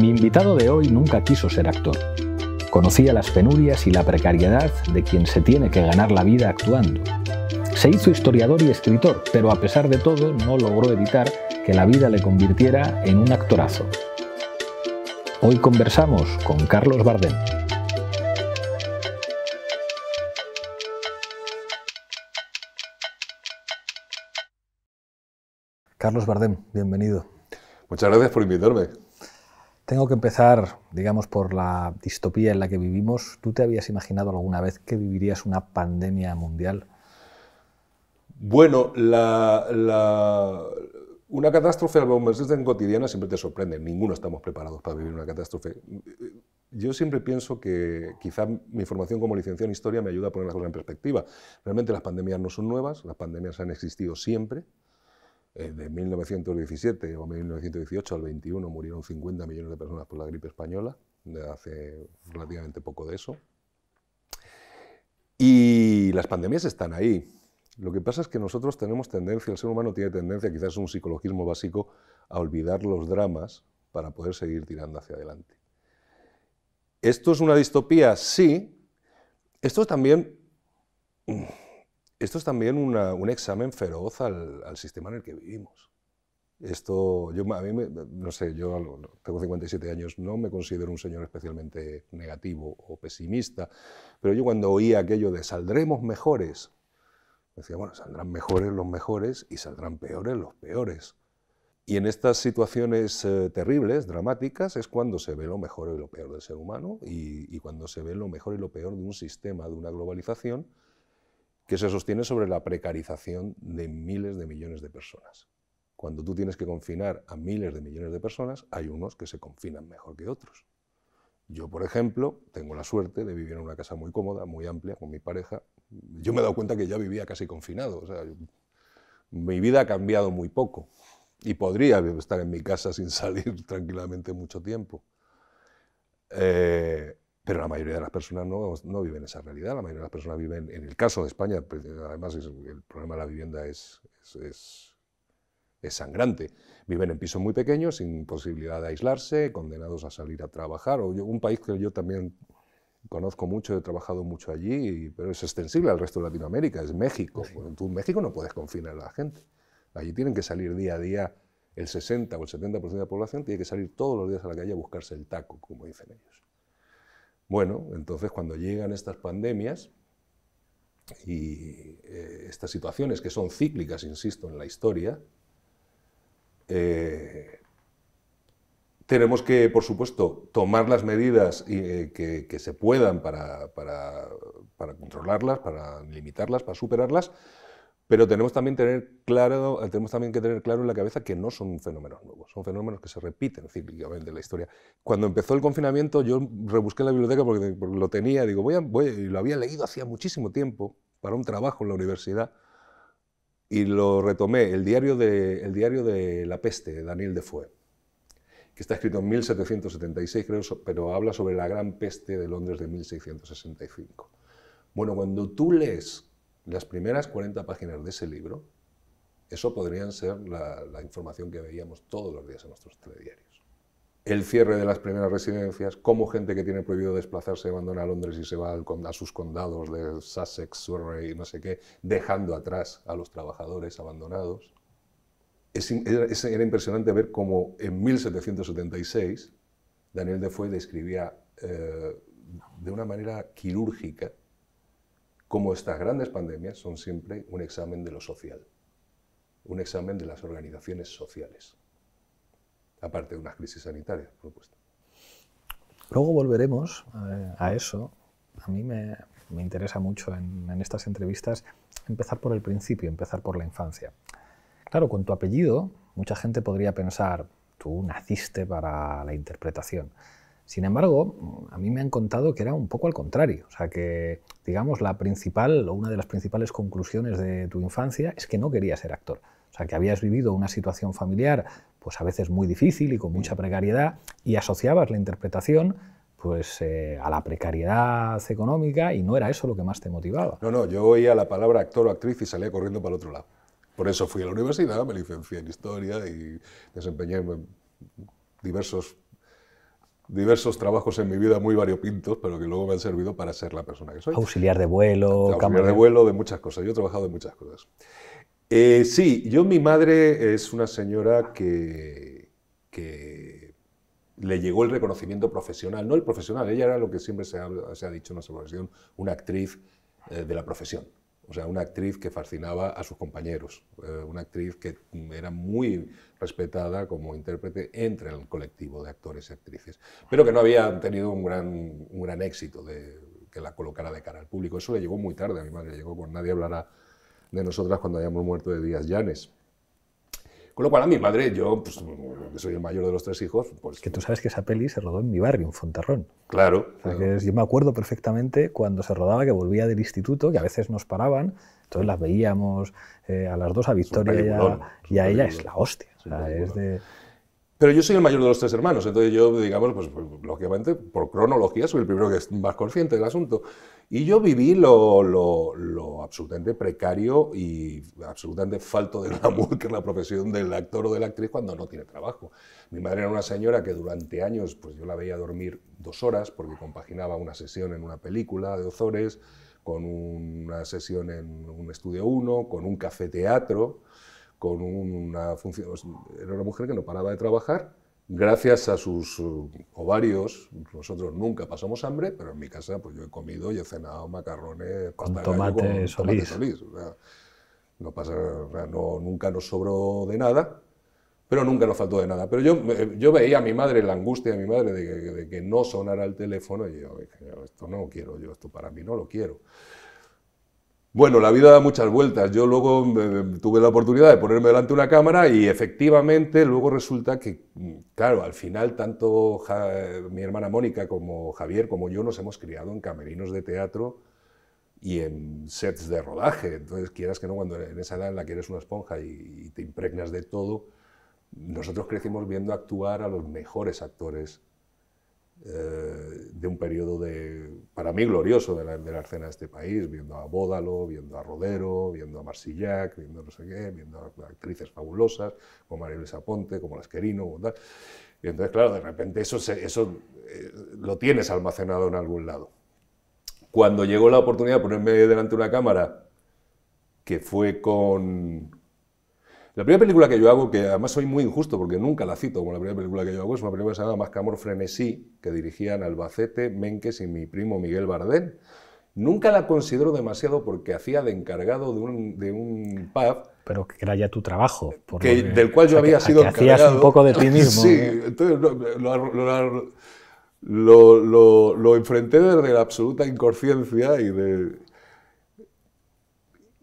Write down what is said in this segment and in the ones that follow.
Mi invitado de hoy nunca quiso ser actor. Conocía las penurias y la precariedad de quien se tiene que ganar la vida actuando. Se hizo historiador y escritor, pero a pesar de todo no logró evitar que la vida le convirtiera en un actorazo. Hoy conversamos con Carlos Bardem. Carlos Bardem, bienvenido. Muchas gracias por invitarme. Tengo que empezar, digamos, por la distopía en la que vivimos. ¿Tú te habías imaginado alguna vez que vivirías una pandemia mundial? Bueno, una catástrofe, al menos en cotidiana, siempre te sorprende. Ninguno estamos preparados para vivir una catástrofe. Yo siempre pienso que quizá mi formación como licenciado en historia me ayuda a poner las cosas en perspectiva. Realmente las pandemias no son nuevas, las pandemias han existido siempre. Eh, de 1917 o 1918 al 21 murieron 50 millones de personas por la gripe española, hace relativamente poco de eso. Y las pandemias están ahí. Lo que pasa es que nosotros tenemos tendencia, el ser humano tiene tendencia, quizás es un psicologismo básico, a olvidar los dramas para poder seguir tirando hacia adelante. ¿Esto es una distopía? Sí. Esto también mm, esto es también un examen feroz al, sistema en el que vivimos. Esto, yo, a mí, no sé, yo tengo 57 años, no me considero un señor especialmente negativo o pesimista, pero yo cuando oía aquello de saldremos mejores, decía, bueno, saldrán mejores los mejores y saldrán peores los peores. Y en estas situaciones eh, terribles, dramáticas, es cuando se ve lo mejor y lo peor del ser humano y cuando se ve lo mejor y lo peor de un sistema, de una globalización que se sostiene sobre la precarización de miles de millones de personas. Cuando tú tienes que confinar a miles de millones de personas, hay unos que se confinan mejor que otros. Yo, por ejemplo, tengo la suerte de vivir en una casa muy cómoda, muy amplia, con mi pareja. Yo me he dado cuenta que ya vivía casi confinado. mi vida ha cambiado muy poco y podría estar en mi casa sin salir tranquilamente mucho tiempo. Eh, pero la mayoría de las personas no, viven esa realidad, la mayoría de las personas viven, en el caso de España, pues, además el problema de la vivienda es, sangrante, viven en pisos muy pequeños, sin posibilidad de aislarse, condenados a salir a trabajar, o un país que yo también conozco mucho, he trabajado mucho allí, pero es extensible al resto de Latinoamérica, es México. tú en México no puedes confinar a la gente, allí tienen que salir día a día el 60 o el 70% de la población tiene que salir todos los días a la calle a buscarse el taco, como dicen ellos. Bueno, entonces cuando llegan estas pandemias y eh, estas situaciones que son cíclicas, insisto, en la historia, eh, tenemos que, por supuesto, tomar las medidas eh, que, se puedan para controlarlas, para limitarlas, para superarlas, pero tenemos también, tener claro, tenemos también que tener claro en la cabeza que no son fenómenos nuevos, son fenómenos que se repiten cíclicamente en la historia. Cuando empezó el confinamiento, yo rebusqué en la biblioteca porque, lo tenía, digo, voy voy, y lo había leído hacía muchísimo tiempo para un trabajo en la universidad, y lo retomé, el diario de, el diario de La Peste, de Daniel Defoe, que está escrito en 1776, creo, pero habla sobre la gran peste de Londres de 1665. Bueno, cuando tú lees las primeras 40 páginas de ese libro, eso podrían ser la, información que veíamos todos los días en nuestros telediarios. El cierre de las primeras residencias, cómo gente que tiene prohibido desplazarse abandona Londres y se va a sus condados de Sussex, Surrey y no sé qué, dejando atrás a los trabajadores abandonados. era impresionante ver cómo en 1776 Daniel Defoe describía eh, de una manera quirúrgica como estas grandes pandemias son siempre un examen de lo social, un examen de las organizaciones sociales, aparte de unas crisis sanitarias, por supuesto. Luego volveremos eh, a eso. A mí me, interesa mucho en, en, estas entrevistas empezar por el principio, empezar por la infancia. Claro, con tu apellido, mucha gente podría pensar, tú naciste para la interpretación. Sin embargo, a mí me han contado que era un poco al contrario, o sea que, digamos, la principal o una de las principales conclusiones de tu infancia es que no querías ser actor, o sea que habías vivido una situación familiar, pues a veces muy difícil y con mucha mm. precariedad, y asociabas la interpretación pues eh, a la precariedad económica y no era eso lo que más te motivaba. No, no, yo oía la palabra actor o actriz y salía corriendo para el otro lado. Por eso fui a la universidad, me licencié en historia y desempeñé diversos diversos trabajos en mi vida muy variopintos, pero que luego me han servido para ser la persona que soy. Auxiliar de vuelo. Auxiliar de vuelo, de muchas cosas. Yo he trabajado en muchas cosas. Eh, sí, yo, mi madre es una señora que, que le llegó el reconocimiento profesional, no el profesional, ella era lo que siempre se ha, se ha dicho en nuestra profesión, una actriz eh, de la profesión. O sea, una actriz que fascinaba a sus compañeros, eh, una actriz que era muy respetada como intérprete entre el colectivo de actores y actrices, pero que no había tenido un gran, un gran éxito de que la colocara de cara al público. Eso le llegó muy tarde a mi madre, llegó con Nadie hablará de nosotras cuando hayamos muerto de Díaz Llanes. Con lo cual a mi madre yo pues, soy el mayor de los tres hijos, pues... Que tú sabes que esa peli se rodó en mi barrio, en Fontarrón. Claro. yo me acuerdo perfectamente cuando se rodaba, que volvía del instituto, que a veces nos paraban, entonces las veíamos eh, a las dos, a Victoria y a, ella, es la hostia. es de pero yo soy el mayor de los tres hermanos, entonces yo, digamos, pues, pues, lógicamente, por cronología, soy el primero que es más consciente del asunto. Y yo viví lo, absolutamente precario y absolutamente falto de glamour que es la profesión del actor o de la actriz cuando no tiene trabajo. Mi madre era una señora que durante años, pues yo la veía dormir dos horas porque compaginaba una sesión en una película de Ozores con una sesión en un estudio uno, con un café teatro con una función, era una mujer que no paraba de trabajar, gracias a sus eh, ovarios, nosotros nunca pasamos hambre, pero en mi casa pues yo he comido y he cenado macarrones con tomate, solís. no pasa, no, nunca nos sobró de nada, pero nunca nos faltó de nada. Pero yo, eh, yo veía a mi madre, la angustia de mi madre de que, no sonara el teléfono, y yo dije, esto no lo quiero, yo esto para mí no lo quiero. Bueno, la vida da muchas vueltas. Yo luego eh, tuve la oportunidad de ponerme delante de una cámara y efectivamente luego resulta que, claro, al final tanto mi hermana Mónica como Javier como yo nos hemos criado en camerinos de teatro y en sets de rodaje. Entonces, quieras que no, cuando en esa edad en la que eres una esponja y te impregnas de todo, nosotros crecimos viendo actuar a los mejores actores eh, de un periodo de, para mí glorioso de la, de escena de este país, viendo a Bódalo, viendo a Rodero, viendo a Marsillac, viendo a no sé qué, viendo a actrices fabulosas como María Luisa Ponte, como Lasquerino, Y entonces, claro, de repente eso, eso eh, lo tienes almacenado en algún lado. Cuando llegó la oportunidad de ponerme delante de una cámara, que fue con, la primera película que yo hago, que además soy muy injusto porque nunca la cito como la primera película que yo hago, es una película que se llama amor Frenesí, que dirigían Albacete, Menkes y mi primo Miguel Bardem. Nunca la considero demasiado porque hacía de encargado de un, de un pub. Pero que era ya tu trabajo. del cual yo había sido que encargado. Hacías un poco de ti mismo. sí, entonces lo, lo, lo, lo enfrenté desde la absoluta inconsciencia y de,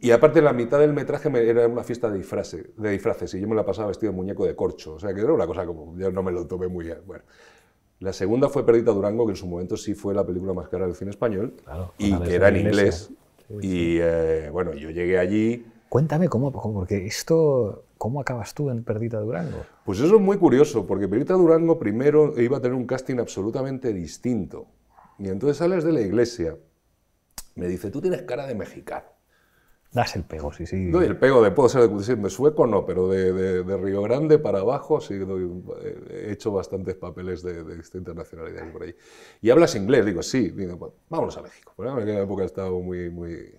y aparte, la mitad del metraje era una fiesta de disfraces, y yo me la pasaba vestido de muñeco de corcho. O sea, que era una cosa como. Yo no me lo tomé muy bien. Bueno. La segunda fue Perdita Durango, que en su momento sí fue la película más cara del cine español, y que era en inglés. Y eh, bueno, yo llegué allí. Cuéntame cómo, porque esto, ¿cómo acabas tú en Perdita Durango? Pues eso es muy curioso, porque Perdita Durango primero iba a tener un casting absolutamente distinto. Y entonces sales de la iglesia, me dice, tú tienes cara de mexicano. Das el pego, sí, sí. Doy el pego de, puedo ser de, sueco, no, pero de, de, Río Grande para abajo sí doy, eh, he hecho bastantes papeles de, esta internacionalidad por ahí. Y hablas inglés, digo, sí, digo, pues, vámonos a México. Porque en aquella época estaba muy, muy...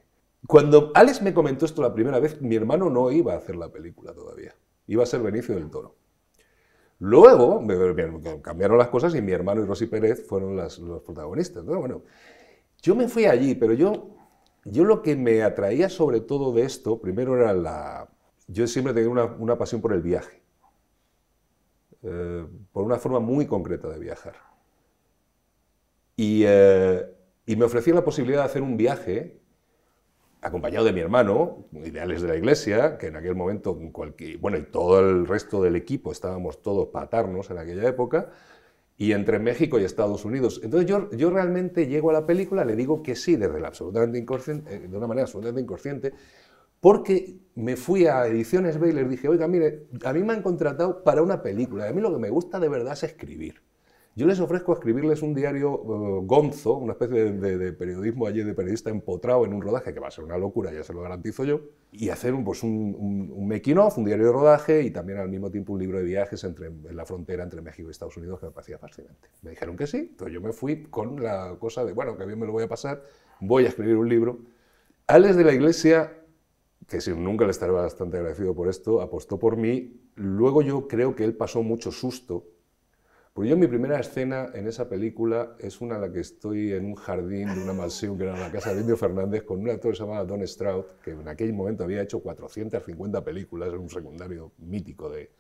Cuando Alex me comentó esto la primera vez, mi hermano no iba a hacer la película todavía. Iba a ser Benicio del Toro. Luego cambiaron las cosas y mi hermano y Rosy Pérez fueron las, los protagonistas. ¿no? Bueno, yo me fui allí, pero yo yo lo que me atraía sobre todo de esto, primero era la... Yo siempre tenía una, pasión por el viaje, eh, por una forma muy concreta de viajar. Y, eh, me ofrecía la posibilidad de hacer un viaje acompañado de mi hermano, ideales de la iglesia, que en aquel momento, bueno, y todo el resto del equipo, estábamos todos patarnos en aquella época, y entre México y Estados Unidos. Entonces yo, realmente llego a la película, le digo que sí, desde absolutamente inconsciente, eh, de una manera absolutamente inconsciente, porque me fui a Ediciones B y dije, oiga, mire, a mí me han contratado para una película, a mí lo que me gusta de verdad es escribir. Yo les ofrezco escribirles un diario eh, gonzo, una especie de, periodismo allí de periodista empotrado en un rodaje, que va a ser una locura, ya se lo garantizo yo, y hacer un, pues un, off, un diario de rodaje y también al mismo tiempo un libro de viajes entre, en la frontera entre México y Estados Unidos, que me parecía fácilmente. Me dijeron que sí, entonces yo me fui con la cosa de, bueno, que bien me lo voy a pasar, voy a escribir un libro. Alex de la Iglesia, que si nunca le estaré bastante agradecido por esto, apostó por mí. Luego yo creo que él pasó mucho susto pues yo mi primera escena en esa película es una en la que estoy en un jardín de una mansión que era la casa de Indio Fernández con un actor llamado Don Stroud, que en aquel momento había hecho 450 películas, en un secundario mítico de,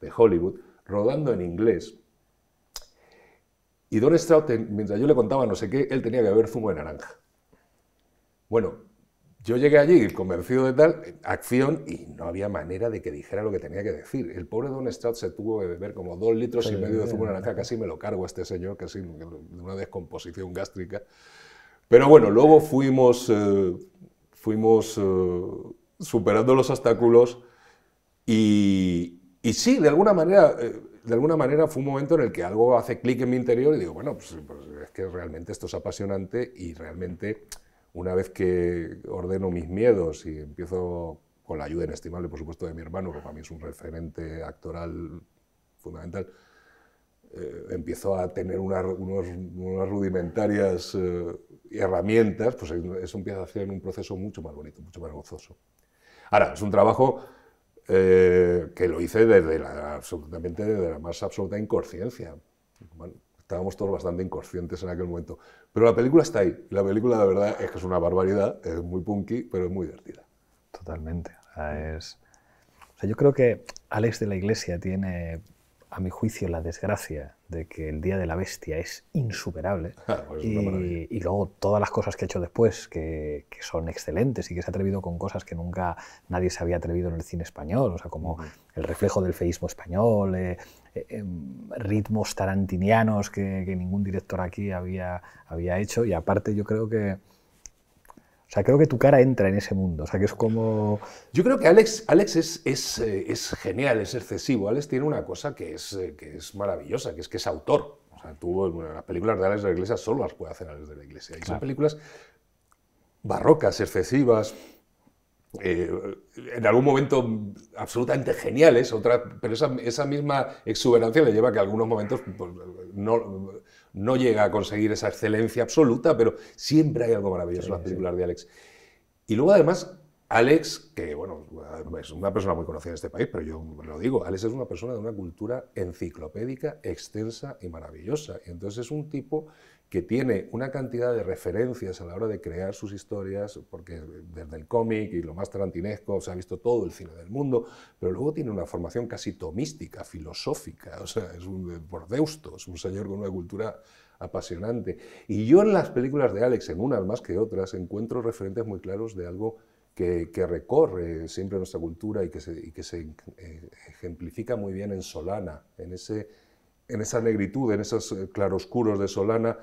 de Hollywood, rodando en inglés. Y Don Stroud, mientras yo le contaba no sé qué, él tenía que haber zumo de naranja. Bueno, yo llegué allí convencido de tal acción y no había manera de que dijera lo que tenía que decir. El pobre Don Stroud se tuvo que beber como dos litros y medio de zumo naranja, casi me lo cargo este señor, casi de una descomposición gástrica. Pero bueno, luego fuimos, eh, fuimos eh, superando los obstáculos y, sí, de alguna manera... Eh, de alguna manera fue un momento en el que algo hace clic en mi interior y digo, bueno, pues, pues es que realmente esto es apasionante y realmente una vez que ordeno mis miedos y empiezo con la ayuda inestimable, por supuesto, de mi hermano, que para mí es un referente actoral fundamental, eh, empiezo a tener unas rudimentarias eh, herramientas, pues eso empieza a ser un proceso mucho más bonito, mucho más gozoso. Ahora, es un trabajo eh, que lo hice desde la, absolutamente desde la más absoluta inconsciencia estábamos todos bastante inconscientes en aquel momento. Pero la película está ahí. La película, la verdad, es que es una barbaridad, es muy punky, pero es muy divertida. Totalmente. es... o sea, yo creo que Alex de la Iglesia tiene, a mi juicio, la desgracia de que el Día de la Bestia es insuperable. Ah, pues y, luego todas las cosas que ha hecho después, que, que, son excelentes y que se ha atrevido con cosas que nunca nadie se había atrevido en el cine español, o sea, como el reflejo del feísmo español, eh, Em, ritmos tarantinianos que, ningún director aquí había, había hecho. Y aparte yo creo que... O sea, creo que tu cara entra en ese mundo. O sea, que es como... Yo creo que Alex, Alex es, es, eh, genial, es excesivo. Alex tiene una cosa que es, eh, es maravillosa, que es que es autor. O sea, tuvo las películas de Alex de la Iglesia solo las puede hacer Alex de la Iglesia. Y son películas barrocas, excesivas, eh, en algún momento absolutamente geniales, otra pero esa, misma exuberancia le lleva a que algunos momentos pues, no, no, llega a conseguir esa excelencia absoluta, pero siempre hay algo maravilloso en las películas de Alex. Y luego además, Alex, que bueno, es una persona muy conocida en este país, pero yo lo digo, Alex es una persona de una cultura enciclopédica, extensa y maravillosa. entonces es un tipo que tiene una cantidad de referencias a la hora de crear sus historias, porque desde el cómic y lo más tarantinesco se ha visto todo el cine del mundo, pero luego tiene una formación casi tomística, filosófica, o sea, es un bordeusto, eh, es un señor con una cultura apasionante. Y yo en las películas de Alex, en unas más que otras, encuentro referentes muy claros de algo que, recorre siempre nuestra cultura y que se, y que se eh, ejemplifica muy bien en Solana, en, ese, en esa negritud, en esos eh, claroscuros de Solana,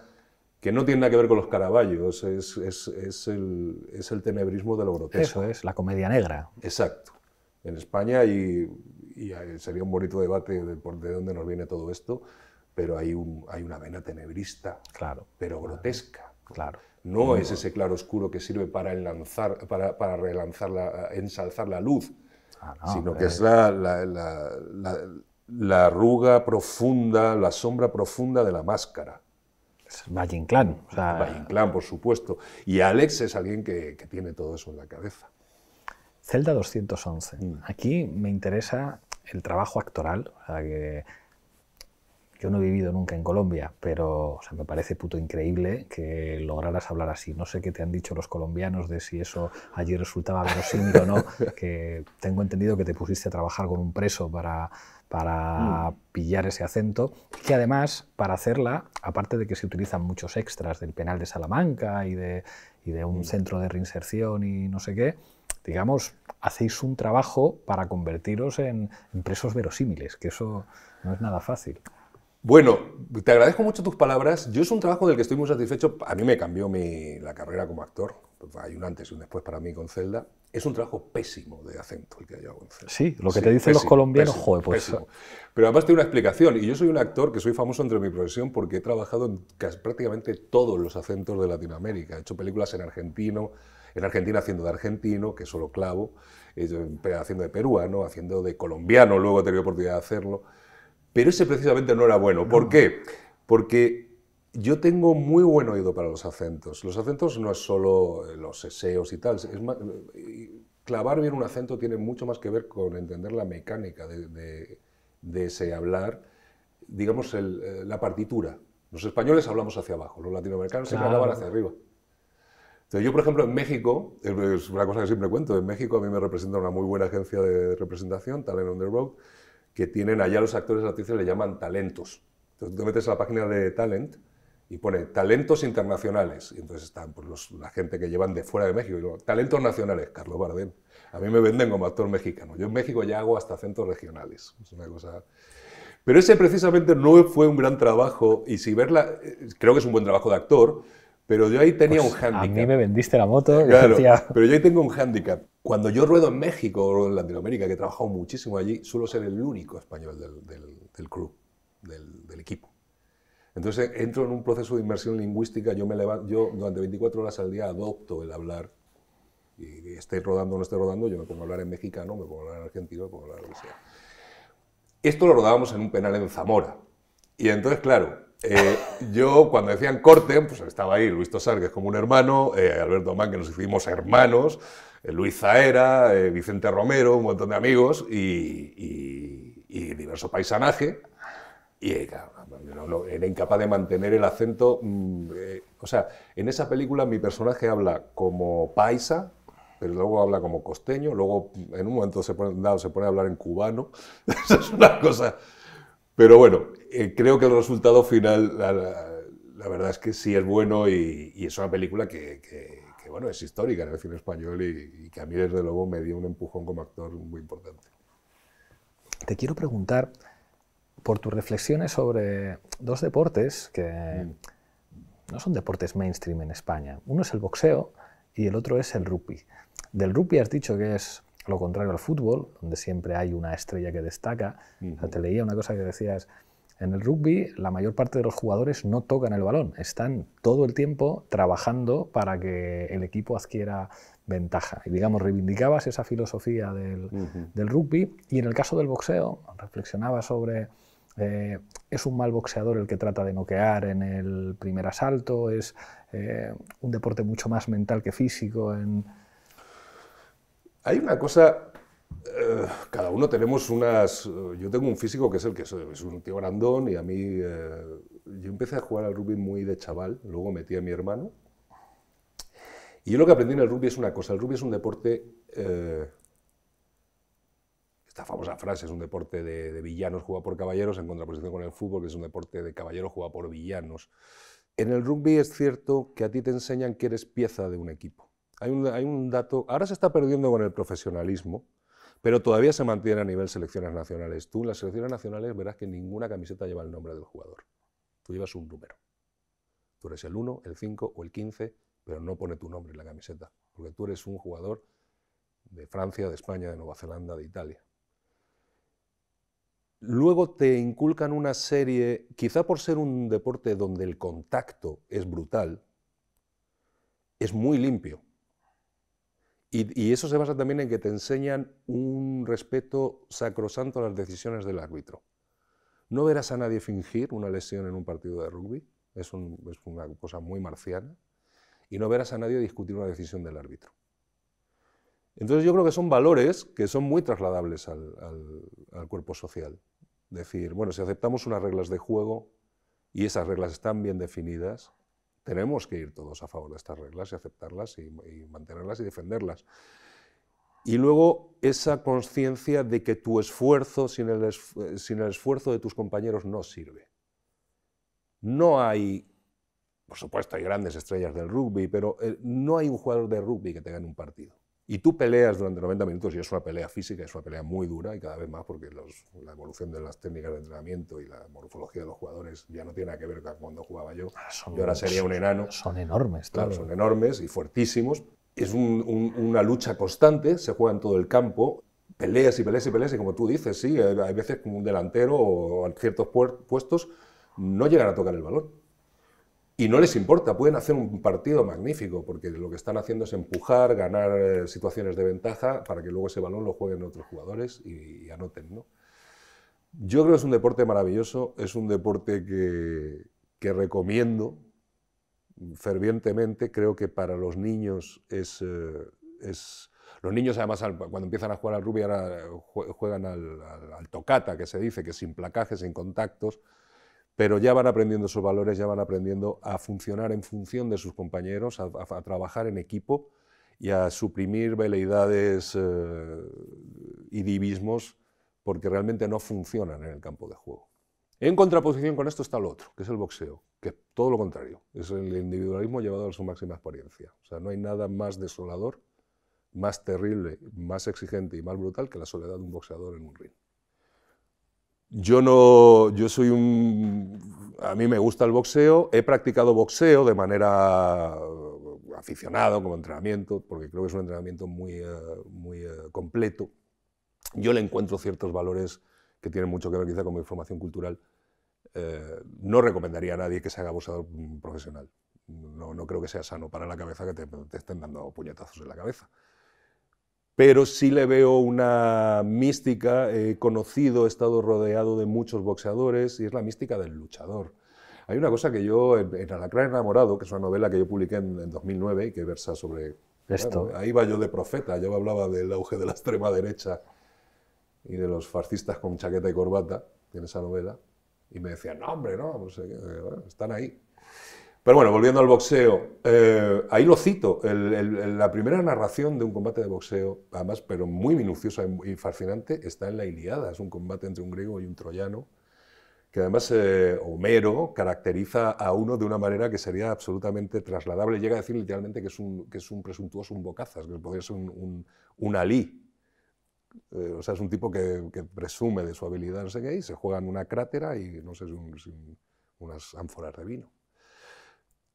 que no tiene nada que ver con los caraballos, es, es, el, tenebrismo de lo grotesco. Eso es, la comedia negra. Exacto. En España, y, sería un bonito debate de de dónde nos viene todo esto, pero hay, un, hay una vena tenebrista, claro, pero grotesca. Claro. No es ese claro oscuro que sirve para, enlanzar, para, relanzar la, ensalzar la luz, ah, sino que es la arruga profunda, la sombra profunda de la máscara Valle Clan, Valle por supuesto. Y Alex es alguien que, tiene todo eso en la cabeza. Celda 211. Mm. Aquí me interesa el trabajo actoral. que yo no he vivido nunca en Colombia, pero me parece puto increíble que lograras hablar así. No sé qué te han dicho los colombianos de si eso allí resultaba verosímil o no, que tengo entendido que te pusiste a trabajar con un preso para para mm. pillar ese acento, que además para hacerla, aparte de que se utilizan muchos extras del penal de Salamanca y de, un mm. centro de reinserción y no sé qué, digamos, hacéis un trabajo para convertiros en presos verosímiles, que eso no es nada fácil. Bueno, te agradezco mucho tus palabras. Yo es un trabajo del que estoy muy satisfecho. A mí me cambió mi, la carrera como actor. Hay un antes y un después para mí con Zelda. Es un trabajo pésimo de acento el que he llevado Zelda. Sí, lo que te dicen los colombianos, joder, pues. Pésimo. Pero además tiene una explicación. Y yo soy un actor que soy famoso entre mi profesión porque he trabajado en prácticamente todos los acentos de Latinoamérica. He hecho películas en argentino, en Argentina haciendo de argentino, que solo clavo, eh, haciendo de peruano, haciendo de colombiano, luego he tenido oportunidad de hacerlo. Pero ese precisamente no era bueno. ¿Por qué? Porque yo tengo muy buen oído para los acentos. Los acentos no es solo eh, los eseos y tal. Eh, clavar bien un acento tiene mucho más que ver con entender la mecánica de, ese hablar, digamos, eh, la partitura. Los españoles hablamos hacia abajo, los latinoamericanos se siempre hacia arriba. Entonces, yo, por ejemplo, en México, es una cosa que siempre cuento, en México a mí me representa una muy buena agencia de representación, Talent on the Road, que tienen allá los actores y actrices le llaman talentos. Entonces tú metes a la página de Talent y pone talentos internacionales. Y entonces están pues, los, la gente que llevan de fuera de México. Y digo, talentos nacionales, Carlos Bardem. A mí me venden como actor mexicano. Yo en México ya hago hasta centros regionales. Es una cosa... Pero ese precisamente no fue un gran trabajo. Y si verla, eh, creo que es un buen trabajo de actor, pero yo ahí tenía pues un hándicap. A mí me vendiste la moto. Claro, pero yo ahí tengo un hándicap. Cuando yo ruedo en México o en Latinoamérica, que he trabajado muchísimo allí, suelo ser el único español del, del, del crew, del, equipo. Entonces entro en un proceso de inmersión lingüística, yo, me levanto, durante 24 horas al día adopto el hablar y esté rodando o no estoy rodando, yo me pongo a hablar en mexicano, me pongo a hablar en argentino, me pongo a hablar lo que sea. Esto lo rodábamos en un penal en Zamora. Y entonces, claro, eh, yo, cuando decían corte pues estaba ahí Luis Tosar, que es como un hermano, eh, Alberto Man, que nos hicimos hermanos, eh, Luis Zaera, Vicente Romero, un montón de amigos y, diverso paisanaje. Y era incapaz de mantener el acento. Mm, o sea, en esa película mi personaje habla como paisa, pero luego habla como costeño, luego en un momento se pone, dado, se pone a hablar en cubano. Esa es una cosa. Pero bueno, eh, creo que el resultado final, la, verdad es que sí es bueno y, es una película que, bueno, es histórica en el cine español y, que a mí desde luego me dio un empujón como actor muy importante. Te quiero preguntar por tus reflexiones sobre dos deportes que mm. no son deportes mainstream en España. Uno es el boxeo y el otro es el rugby. Del rugby has dicho que es lo contrario al fútbol, donde siempre hay una estrella que destaca. te leía una cosa que decías, en el rugby la mayor parte de los jugadores no tocan el balón, están todo el tiempo trabajando para que el equipo adquiera ventaja. Y digamos, reivindicabas esa filosofía del, rugby y en el caso del boxeo, reflexionabas sobre... Eh, es un mal boxeador el que trata de noquear en el primer asalto, es eh, un deporte mucho más mental que físico en, hay una cosa, eh, cada uno tenemos unas... Yo tengo un físico que es el que soy, es un tío grandón y a mí... Eh, yo empecé a jugar al rugby muy de chaval, luego metí a mi hermano. Y yo lo que aprendí en el rugby es una cosa, el rugby es un deporte... Eh, esta famosa frase es un deporte de, villanos jugado por caballeros en contraposición con el fútbol, que es un deporte de caballeros jugado por villanos. En el rugby es cierto que a ti te enseñan que eres pieza de un equipo. Hay un, dato, ahora se está perdiendo con el profesionalismo, pero todavía se mantiene a nivel selecciones nacionales. Tú en las selecciones nacionales verás que ninguna camiseta lleva el nombre del jugador. Tú llevas un número. Tú eres el 1, el 5 o el 15, pero no pone tu nombre en la camiseta, porque tú eres un jugador de Francia, de España, de Nueva Zelanda, de Italia. Luego te inculcan una serie, quizá por ser un deporte donde el contacto es brutal, es muy limpio y, eso se basa también en que te enseñan un respeto sacrosanto a las decisiones del árbitro. No verás a nadie fingir una lesión en un partido de rugby, es, una cosa muy marciana, y no verás a nadie discutir una decisión del árbitro. Entonces yo creo que son valores que son muy trasladables al, al cuerpo social. Decir, bueno, si aceptamos unas reglas de juego y esas reglas están bien definidas, tenemos que ir todos a favor de estas reglas y aceptarlas y, mantenerlas y defenderlas. Y luego esa conciencia de que tu esfuerzo sin el, sin el esfuerzo de tus compañeros no sirve. No hay, por supuesto, hay grandes estrellas del rugby, pero eh, no hay un jugador de rugby que tenga gane un partido y tú peleas durante 90 minutos y es una pelea física, es una pelea muy dura y cada vez más porque la evolución de las técnicas de entrenamiento y la morfología de los jugadores ya no tiene nada que ver con cuando jugaba yo. Y ah, yo ahora sería un enano. Son enormes, claro. Son enormes y fuertísimos. Es una lucha constante, se juega en todo el campo. Peleas y peleas y peleas y como tú dices, sí, hay veces como un delantero o en ciertos puestos no llegan a tocar el balón y no les importa, pueden hacer un partido magnífico, porque lo que están haciendo es empujar, ganar eh, situaciones de ventaja para que luego ese balón lo jueguen otros jugadores y, anoten. ¿no? Yo creo que es un deporte maravilloso, es un deporte que, recomiendo fervientemente, creo que para los niños es, eh, es... los niños además cuando empiezan a jugar al rugby ahora juegan al, al tocata, que se dice, que sin placaje, sin contactos, pero ya van aprendiendo sus valores, ya van aprendiendo a funcionar en función de sus compañeros, a, trabajar en equipo y a suprimir veleidades eh, y divismos porque realmente no funcionan en el campo de juego. En contraposición con esto está lo otro, que es el boxeo, que es todo lo contrario, es el individualismo llevado a su máxima experiencia. O sea, no hay nada más desolador, más terrible, más exigente y más brutal que la soledad de un boxeador en un ring. Yo no, yo soy un, a mí me gusta el boxeo, he practicado boxeo de manera uh, aficionado, como entrenamiento, porque creo que es un entrenamiento muy, uh, muy uh, completo. Yo le encuentro ciertos valores que tienen mucho que ver quizá con mi formación cultural. Eh, no recomendaría a nadie que se haga boxeador mm, profesional. No, no, creo que sea sano para la cabeza que te estén dando puñetazos en la cabeza pero sí le veo una mística. Eh, he conocido, he estado rodeado de muchos boxeadores y es la mística del luchador. Hay una cosa que yo, en, Alacrán enamorado, que es una novela que yo publiqué en, 2009 y que versa sobre... Esto. ahí va yo de profeta, yo hablaba del auge de la extrema derecha y de los fascistas con chaqueta y corbata en esa novela. Y me decían, no, hombre, no, pues, eh, eh, están ahí. Pero bueno, volviendo al boxeo, eh, ahí lo cito, la primera narración de un combate de boxeo, además, pero muy minuciosa y fascinante, está en la Iliada, es un combate entre un griego y un troyano, que además eh, Homero caracteriza a uno de una manera que sería absolutamente trasladable, llega a decir literalmente que es un, que es un presuntuoso, un bocazas, que podría ser un, un, alí, eh, o sea, es un tipo que, presume de su habilidad, no sé qué, y se juega en una crátera y no sé, unas ánforas de vino.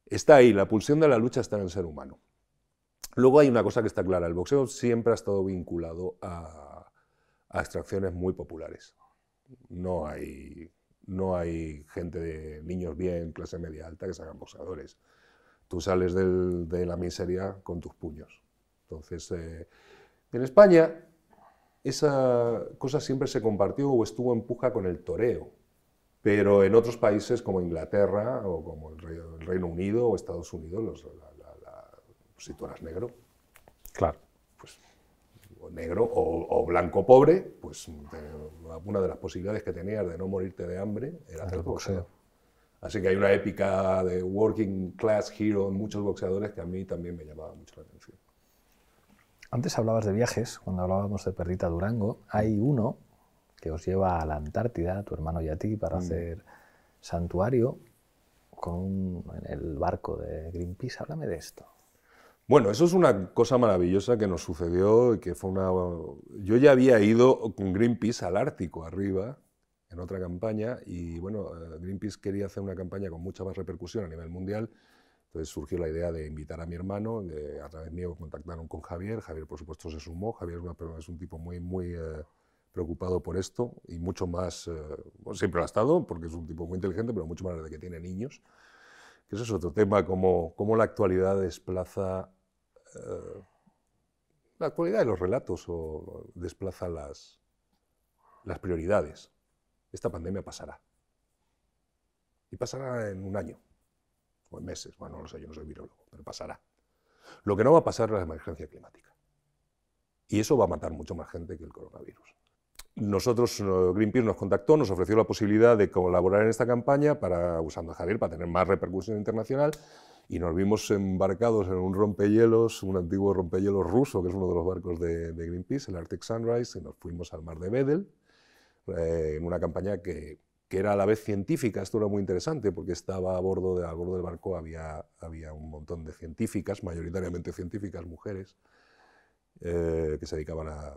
Está ahí, la pulsión de la lucha está en el ser humano. Luego hay una cosa que está clara, el boxeo siempre ha estado vinculado a, extracciones muy populares. No hay, no hay gente de niños bien, clase media alta, que se hagan boxeadores. Tú sales de la miseria con tus puños. Entonces, eh, en España esa cosa siempre se compartió o estuvo en puja con el toreo. Pero en otros países como Inglaterra o como el Reino, Unido o Estados Unidos, los, pues si tú eras negro, claro. pues, o negro o, blanco pobre, pues una de las posibilidades que tenías de no morirte de hambre era el boxeo. Así que hay una épica de working class hero en muchos boxeadores que a mí también me llamaba mucho la atención. Antes hablabas de viajes, cuando hablábamos de Perdita Durango. Hay uno que os lleva a la Antártida, tu hermano y a ti, para mm. hacer santuario con en el barco de Greenpeace. Háblame de esto. Bueno, eso es una cosa maravillosa que nos sucedió y que fue una... Yo ya había ido con Greenpeace al Ártico arriba, en otra campaña, y bueno, eh, Greenpeace quería hacer una campaña con mucha más repercusión a nivel mundial, entonces surgió la idea de invitar a mi hermano, a través mío contactaron con Javier, Javier por supuesto se sumó, Javier es, un tipo muy, muy... Eh, preocupado por esto y mucho más, eh, siempre ha estado, porque es un tipo muy inteligente, pero mucho más de que tiene niños. Que eso es otro tema, cómo, cómo la actualidad desplaza... Eh, la actualidad de los relatos o desplaza las, las prioridades. Esta pandemia pasará. Y pasará en un año, o en meses, bueno, no lo sé, yo no soy virólogo, pero pasará. Lo que no va a pasar es la emergencia climática. Y eso va a matar mucho más gente que el coronavirus. Nosotros, eh, Greenpeace nos contactó, nos ofreció la posibilidad de colaborar en esta campaña para, usando a Javier, para tener más repercusión internacional y nos vimos embarcados en un rompehielos, un antiguo rompehielos ruso, que es uno de los barcos de, Greenpeace, el Arctic Sunrise, y nos fuimos al mar de Bedel, eh, en una campaña que, que, era a la vez científica, esto era muy interesante, porque estaba a bordo, de, a bordo del barco había, había un montón de científicas, mayoritariamente científicas, mujeres, eh, que se dedicaban a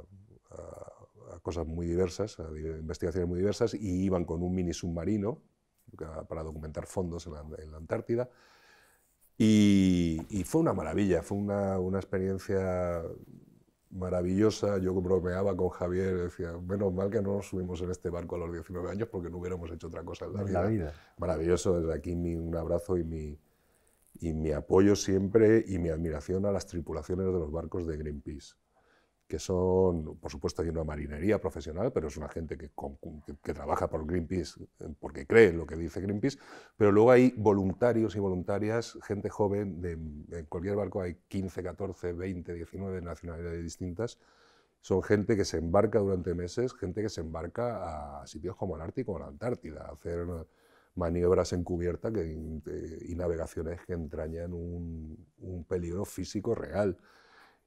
cosas muy diversas, investigaciones muy diversas, y iban con un mini submarino para documentar fondos en la, Antártida. Y, fue una maravilla, fue una, una experiencia maravillosa. Yo bromeaba con Javier, decía, menos mal que no nos subimos en este barco a los 19 años porque no hubiéramos hecho otra cosa en la, vida. la vida. Maravilloso, desde aquí mi, un abrazo y mi, y mi apoyo siempre y mi admiración a las tripulaciones de los barcos de Greenpeace que son, por supuesto, hay una marinería profesional, pero es una gente que, trabaja por Greenpeace eh, porque cree en lo que dice Greenpeace, pero luego hay voluntarios y voluntarias, gente joven, de, en cualquier barco hay 15, 14, 20, 19 nacionalidades distintas, son gente que se embarca durante meses, gente que se embarca a sitios como el Ártico o la Antártida, a hacer maniobras en cubierta que, eh, y navegaciones que entrañan un peligro físico real.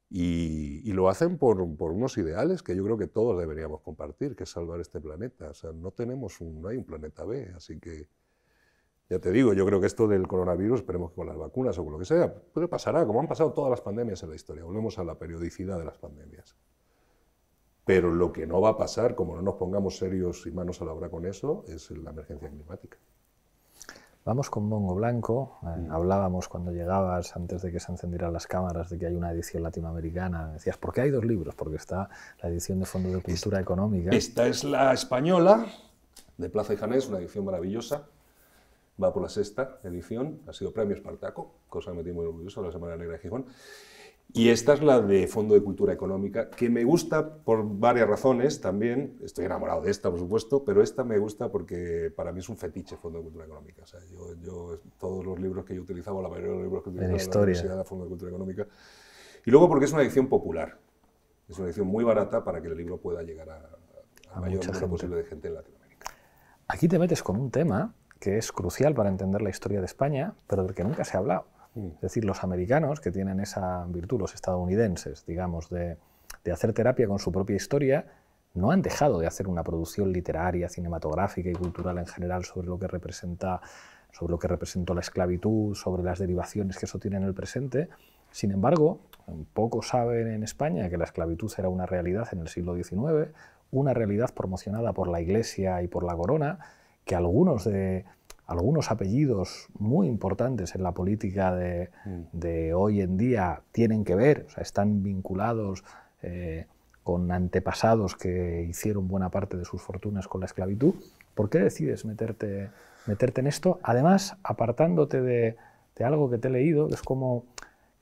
Y, lo hacen por, unos ideales que yo creo que todos deberíamos compartir, que es salvar este planeta. O sea, no, tenemos un, no hay un planeta B, así que ya te digo, yo creo que esto del coronavirus, esperemos que con las vacunas o con lo que sea, puede pasará, como han pasado todas las pandemias en la historia. Volvemos a la periodicidad de las pandemias. Pero lo que no va a pasar, como no nos pongamos serios y manos a la obra con eso, es la emergencia climática. Vamos con Mongo Blanco. Eh, mm. Hablábamos cuando llegabas, antes de que se encendieran las cámaras, de que hay una edición latinoamericana. Decías, ¿por qué hay dos libros? Porque está la edición de Fondo de Cultura Económica. Esta es la española, de Plaza y Janés, una edición maravillosa. Va por la sexta edición, ha sido premio Espartaco, cosa que me tiene muy orgulloso, la Semana Negra de Gijón. Y esta es la de Fondo de Cultura Económica, que me gusta por varias razones también. Estoy enamorado de esta, por supuesto, pero esta me gusta porque para mí es un fetiche Fondo de Cultura Económica. todos los libros que yo utilizaba, la mayoría de los libros que utilizaba de la historia. de Fondo de Cultura Económica. Y luego porque es una edición popular. Es una edición muy barata para que el libro pueda llegar a, a, a mayor número posible de gente en Latinoamérica. Aquí te metes con un tema que es crucial para entender la historia de España, pero del que nunca se ha hablado. Mm. Es decir, los americanos, que tienen esa virtud, los estadounidenses, digamos, de, hacer terapia con su propia historia, no han dejado de hacer una producción literaria, cinematográfica y cultural en general sobre lo que representa sobre lo que representó la esclavitud, sobre las derivaciones que eso tiene en el presente. Sin embargo, poco saben en España que la esclavitud era una realidad en el siglo XIX, una realidad promocionada por la Iglesia y por la Corona, que algunos de, algunos apellidos muy importantes en la política de, mm. hoy en día tienen que ver, o están vinculados eh, con antepasados que hicieron buena parte de sus fortunas con la esclavitud, ¿por qué decides meterte, meterte en esto? Además, apartándote de, algo que te he leído, es como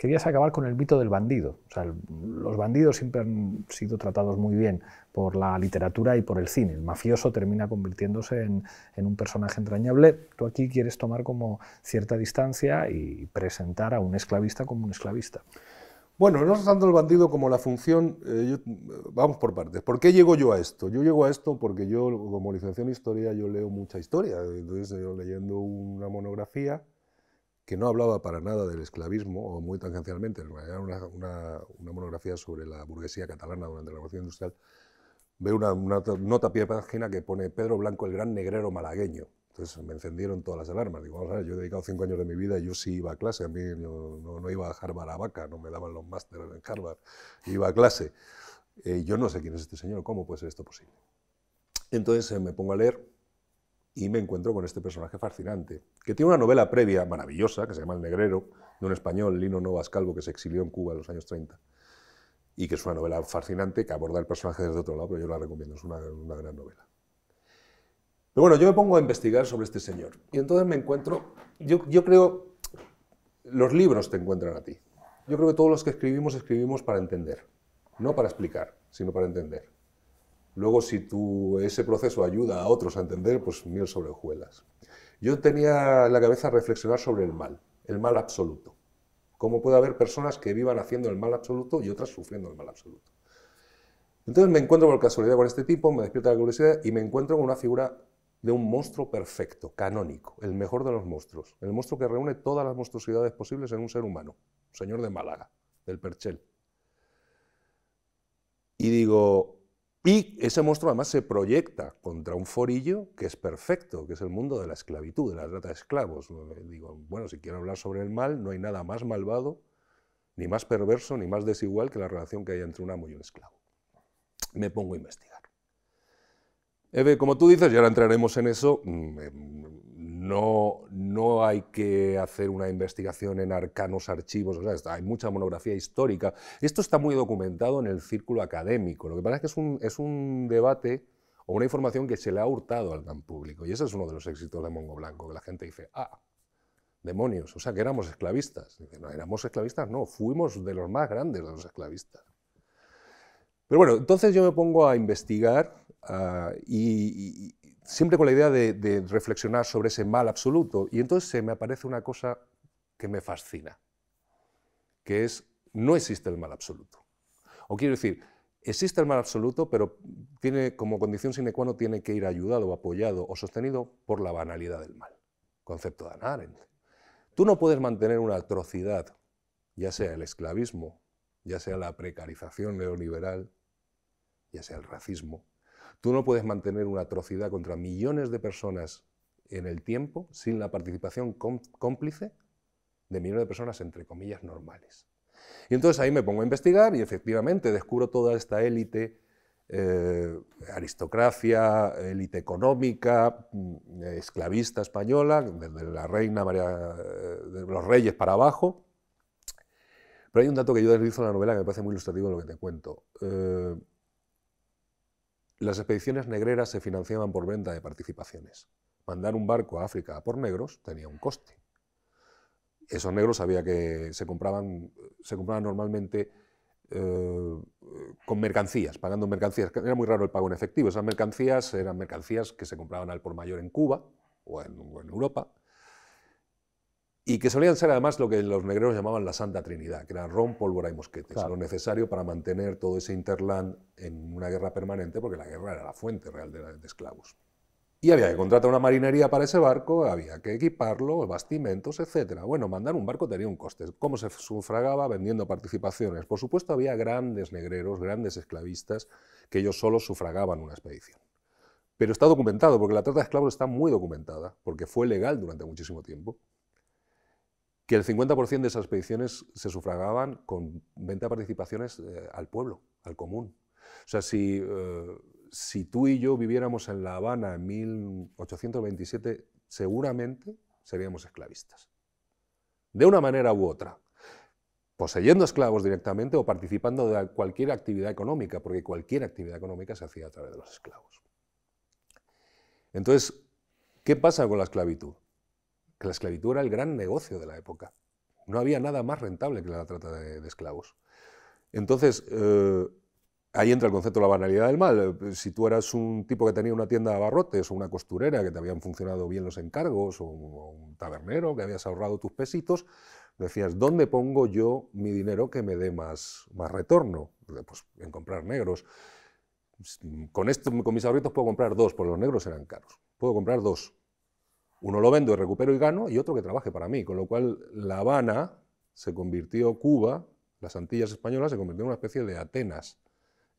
querías acabar con el mito del bandido. O sea, los bandidos siempre han sido tratados muy bien por la literatura y por el cine. El mafioso termina convirtiéndose en, un personaje entrañable. Tú aquí quieres tomar como cierta distancia y presentar a un esclavista como un esclavista. Bueno, no tanto el bandido como la función, eh, vamos por partes. ¿Por qué llego yo a esto? Yo llego a esto porque yo, como licenciado en historia, yo leo mucha historia. Entonces, yo leyendo una monografía que no hablaba para nada del esclavismo, o muy tangencialmente, era una, una, monografía sobre la burguesía catalana durante la Revolución Industrial, veo una, nota pie de página que pone Pedro Blanco, el gran negrero malagueño. Entonces me encendieron todas las alarmas. Digo, vamos a ver, yo he dedicado cinco años de mi vida, yo sí iba a clase, a mí no, iba a Harvard a vaca, no me daban los másteres en Harvard, iba a clase. Eh, yo no sé quién es este señor, ¿cómo puede ser esto posible? Entonces eh, me pongo a leer y me encuentro con este personaje fascinante, que tiene una novela previa maravillosa, que se llama El Negrero, de un español, Lino Novas Calvo, que se exilió en Cuba en los años 30, y que es una novela fascinante que aborda el personaje desde otro lado, pero yo la recomiendo, es una, gran novela. Pero bueno, yo me pongo a investigar sobre este señor, y entonces me encuentro, yo, yo creo, los libros te encuentran a ti. Yo creo que todos los que escribimos, escribimos para entender, no para explicar, sino para entender. Luego, si tu, ese proceso ayuda a otros a entender, pues miel sobre hojuelas. Yo tenía en la cabeza reflexionar sobre el mal, el mal absoluto. ¿Cómo puede haber personas que vivan haciendo el mal absoluto y otras sufriendo el mal absoluto? Entonces me encuentro por casualidad con este tipo, me despierta la curiosidad y me encuentro con una figura de un monstruo perfecto, canónico, el mejor de los monstruos, el monstruo que reúne todas las monstruosidades posibles en un ser humano, señor de Málaga, del Perchel. Y digo, y ese monstruo además se proyecta contra un forillo que es perfecto, que es el mundo de la esclavitud, de la trata de esclavos. Eh, digo, bueno, si quiero hablar sobre el mal, no hay nada más malvado, ni más perverso, ni más desigual que la relación que hay entre un amo y un esclavo. Me pongo a investigar. Eve, como tú dices, y ahora entraremos en eso, mm, em, no, no hay que hacer una investigación en arcanos archivos, hay mucha monografía histórica. Esto está muy documentado en el círculo académico. Lo que pasa es que es un, es un debate o una información que se le ha hurtado al gran público. Y ese es uno de los éxitos de Mongo Blanco, que la gente dice, ah, demonios, o sea que éramos esclavistas. Dice, no, éramos esclavistas, no, fuimos de los más grandes de los esclavistas. Pero bueno, entonces yo me pongo a investigar ah, y siempre con la idea de, reflexionar sobre ese mal absoluto. Y entonces se me aparece una cosa que me fascina, que es, no existe el mal absoluto. O quiero decir, existe el mal absoluto, pero tiene como condición sine qua non tiene que ir ayudado, apoyado o sostenido por la banalidad del mal. Concepto de Hannah Arendt. Tú no puedes mantener una atrocidad, ya sea el esclavismo, ya sea la precarización neoliberal, ya sea el racismo, Tú no puedes mantener una atrocidad contra millones de personas en el tiempo sin la participación cómplice de millones de personas, entre comillas, normales. Y entonces ahí me pongo a investigar y efectivamente descubro toda esta élite, eh, aristocracia, élite económica, mm, esclavista española, desde la reina María, eh, de los reyes para abajo. Pero hay un dato que yo deslizo en la novela que me parece muy ilustrativo en lo que te cuento. Eh, las expediciones negreras se financiaban por venta de participaciones. Mandar un barco a África por negros tenía un coste. Esos negros había que se compraban, se compraban normalmente eh, con mercancías, pagando mercancías. Era muy raro el pago en efectivo. Esas mercancías eran mercancías que se compraban al por mayor en Cuba o en Europa y que solían ser además lo que los negreros llamaban la Santa Trinidad, que era ron, pólvora y mosquetes, lo necesario para mantener todo ese interland en una guerra permanente, porque la guerra era la fuente real de, de esclavos. Y había que contratar una marinería para ese barco, había que equiparlo, bastimentos, etc. Bueno, mandar un barco tenía un coste. ¿Cómo se sufragaba? Vendiendo participaciones. Por supuesto, había grandes negreros, grandes esclavistas, que ellos solos sufragaban una expedición. Pero está documentado, porque la trata de esclavos está muy documentada, porque fue legal durante muchísimo tiempo que el 50% de esas peticiones se sufragaban con venta participaciones eh, al pueblo, al común. O sea, si, eh, si tú y yo viviéramos en La Habana en 1827, seguramente seríamos esclavistas. De una manera u otra. Poseyendo esclavos directamente o participando de cualquier actividad económica, porque cualquier actividad económica se hacía a través de los esclavos. Entonces, ¿qué pasa con la esclavitud? la esclavitud era el gran negocio de la época. No había nada más rentable que la trata de, esclavos. Entonces, eh, ahí entra el concepto de la banalidad del mal. Si tú eras un tipo que tenía una tienda de abarrotes o una costurera que te habían funcionado bien los encargos o un, tabernero que habías ahorrado tus pesitos, decías, ¿dónde pongo yo mi dinero que me dé más, más retorno? Pues en comprar negros. Pues, con, esto, con mis ahorritos puedo comprar dos, porque los negros eran caros. Puedo comprar dos. Uno lo vendo y recupero y gano, y otro que trabaje para mí. Con lo cual, La Habana se convirtió, Cuba, las Antillas españolas, se convirtió en una especie de Atenas,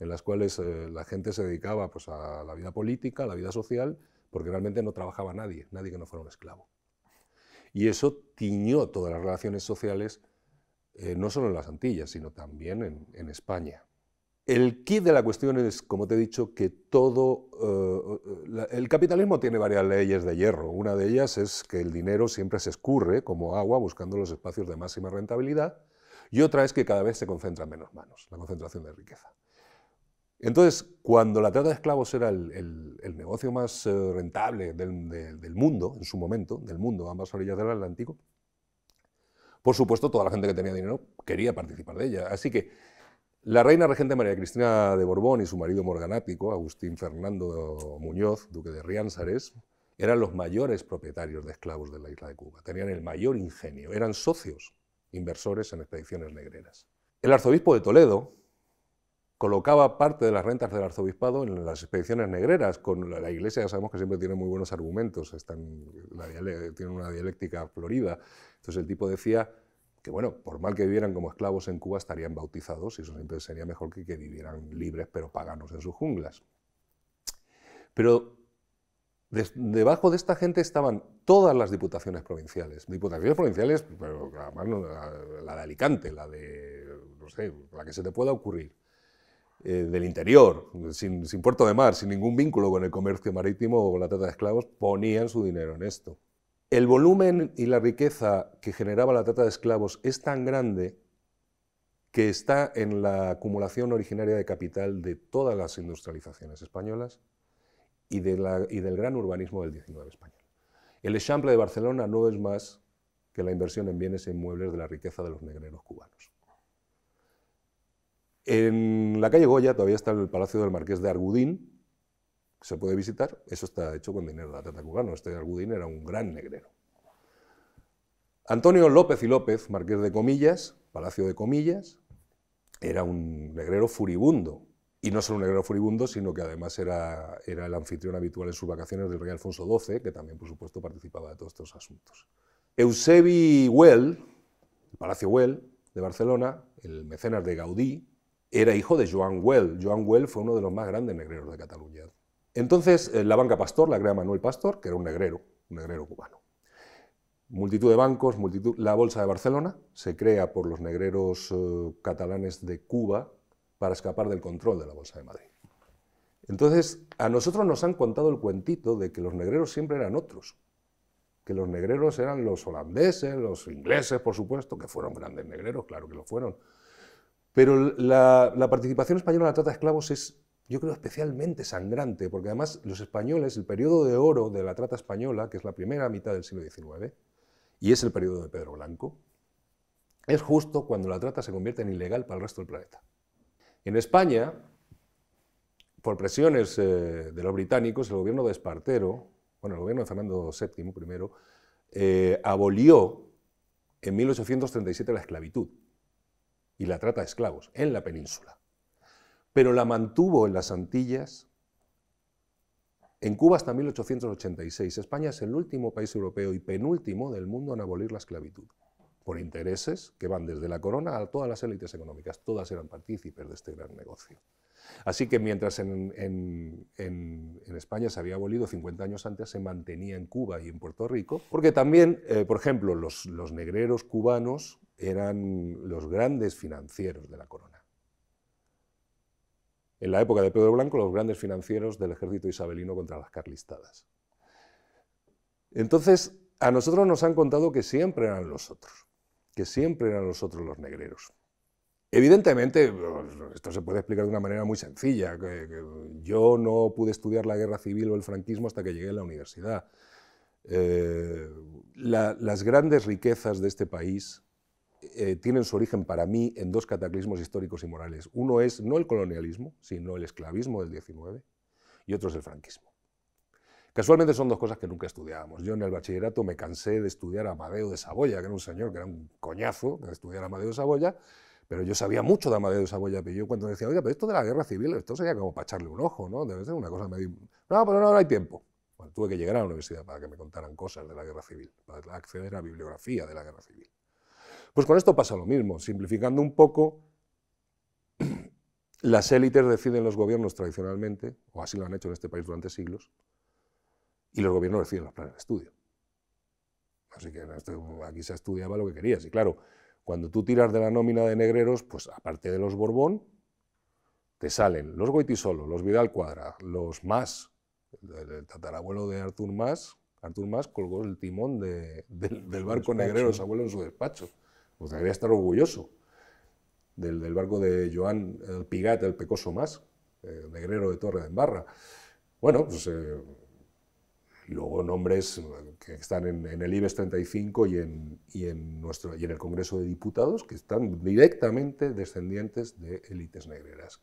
en las cuales eh, la gente se dedicaba pues, a la vida política, a la vida social, porque realmente no trabajaba nadie, nadie que no fuera un esclavo. Y eso tiñó todas las relaciones sociales, eh, no solo en las Antillas, sino también en España. El kit de la cuestión es, como te he dicho, que todo... Eh, el capitalismo tiene varias leyes de hierro. Una de ellas es que el dinero siempre se escurre como agua buscando los espacios de máxima rentabilidad y otra es que cada vez se concentran menos manos, la concentración de riqueza. Entonces, cuando la trata de esclavos era el, negocio más eh, rentable del, del mundo, en su momento, del mundo, ambas orillas del Atlántico, por supuesto, toda la gente que tenía dinero quería participar de ella. Así que la reina regente María Cristina de Borbón y su marido morganático, Agustín Fernando Muñoz, duque de Riansares, eran los mayores propietarios de esclavos de la isla de Cuba, tenían el mayor ingenio, eran socios inversores en expediciones negreras. El arzobispo de Toledo colocaba parte de las rentas del arzobispado en las expediciones negreras, con la, iglesia ya sabemos que siempre tiene muy buenos argumentos, están, una dialéctica florida, entonces el tipo decía que bueno, por mal que vivieran como esclavos en Cuba, estarían bautizados y eso siempre sería mejor que que vivieran libres pero paganos en sus junglas. Pero debajo de esta gente estaban todas las diputaciones provinciales. Diputaciones provinciales, pero la, de Alicante, la de, no sé, la que se te pueda ocurrir. Eh, del interior, sin, puerto de mar, sin ningún vínculo con el comercio marítimo o la trata de esclavos, ponían su dinero en esto el volumen y la riqueza que generaba la trata de esclavos es tan grande que está en la acumulación originaria de capital de todas las industrializaciones españolas y, del gran urbanismo del XIX español. El echample de Barcelona no es más que la inversión en bienes e inmuebles de la riqueza de los negreros cubanos. En la calle Goya todavía está el Palacio del Marqués de Argudín, se puede visitar, eso está hecho con dinero de la Tata cubano. Este Argudín era un gran negrero. Antonio López y López, marqués de Comillas, Palacio de Comillas, era un negrero furibundo. Y no solo un negrero furibundo, sino que además era, era el anfitrión habitual en sus vacaciones del rey Alfonso XII, que también, por supuesto, participaba de todos estos asuntos. Eusebi Well, Palacio Well de Barcelona, el mecenas de Gaudí, era hijo de Joan Well. Joan Well fue uno de los más grandes negreros de Cataluña. Entonces, eh, la banca Pastor la crea Manuel Pastor, que era un negrero, un negrero cubano. Multitud de bancos, multitud, la Bolsa de Barcelona se crea por los negreros eh, catalanes de Cuba para escapar del control de la Bolsa de Madrid. Entonces, a nosotros nos han contado el cuentito de que los negreros siempre eran otros, que los negreros eran los holandeses, los ingleses, por supuesto, que fueron grandes negreros, claro que lo fueron. Pero la, la participación española en la trata de esclavos es yo creo especialmente sangrante, porque además los españoles, el periodo de oro de la trata española, que es la primera mitad del siglo XIX, y es el periodo de Pedro Blanco, es justo cuando la trata se convierte en ilegal para el resto del planeta. En España, por presiones eh, de los británicos, el gobierno de Espartero, bueno, el gobierno de Fernando VII primero, eh, abolió en 1837 la esclavitud y la trata de esclavos en la península pero la mantuvo en las Antillas. En Cuba hasta 1886. España es el último país europeo y penúltimo del mundo en abolir la esclavitud, por intereses que van desde la corona a todas las élites económicas. Todas eran partícipes de este gran negocio. Así que mientras en, España se había abolido 50 años antes, se mantenía en Cuba y en Puerto Rico, porque también, eh, por ejemplo, los negreros cubanos eran los grandes financieros de la corona en la época de Pedro Blanco, los grandes financieros del ejército isabelino contra las carlistadas. Entonces, a nosotros nos han contado que siempre eran los otros, que siempre eran los otros los negreros. Evidentemente, esto se puede explicar de una manera muy sencilla. yo no pude estudiar la guerra civil o el franquismo hasta que llegué a la universidad. Eh, las grandes riquezas de este país eh, tienen su origen para mí en dos cataclismos históricos y morales. Uno es no el colonialismo, sino el esclavismo del 19, y otro es el franquismo. Casualmente son dos cosas que nunca estudiábamos. Yo en el bachillerato me cansé de estudiar a Amadeo de Saboya, que era un señor que era un coñazo estudiar a Amadeo de Saboya, pero yo sabía mucho de Amadeo de Saboya, pero yo cuando decía, oiga, pero esto de la guerra civil, esto sería como para echarle un ojo, ¿no? Debe ser una cosa medio... No, pero no, no hay tiempo. tuve que llegar a la universidad para que me contaran cosas de la guerra civil, para acceder a bibliografía de la guerra civil. Pues con esto pasa lo mismo. Simplificando un poco, las élites deciden los gobiernos tradicionalmente, o así lo han hecho en este país durante siglos, y los gobiernos deciden los planes de estudio. Así que este, aquí se estudiaba lo que querías. Y claro, cuando tú tiras de la nómina de negreros, pues aparte de los Borbón, te salen los Goitisolo, los Vidal Cuadra, los Más, el, tatarabuelo de Artur Más, Artur Más colgó el timón del, barco Negreros abuelo en su despacho pues debería estar orgulloso del, barco de Joan el Pigat, el Pecoso Más, eh, negrero de Torre de Embarra. Bueno, pues eh, luego nombres que están en, el IBEX 35 y en, en, nuestro, y en el Congreso de Diputados, que están directamente descendientes de élites negreras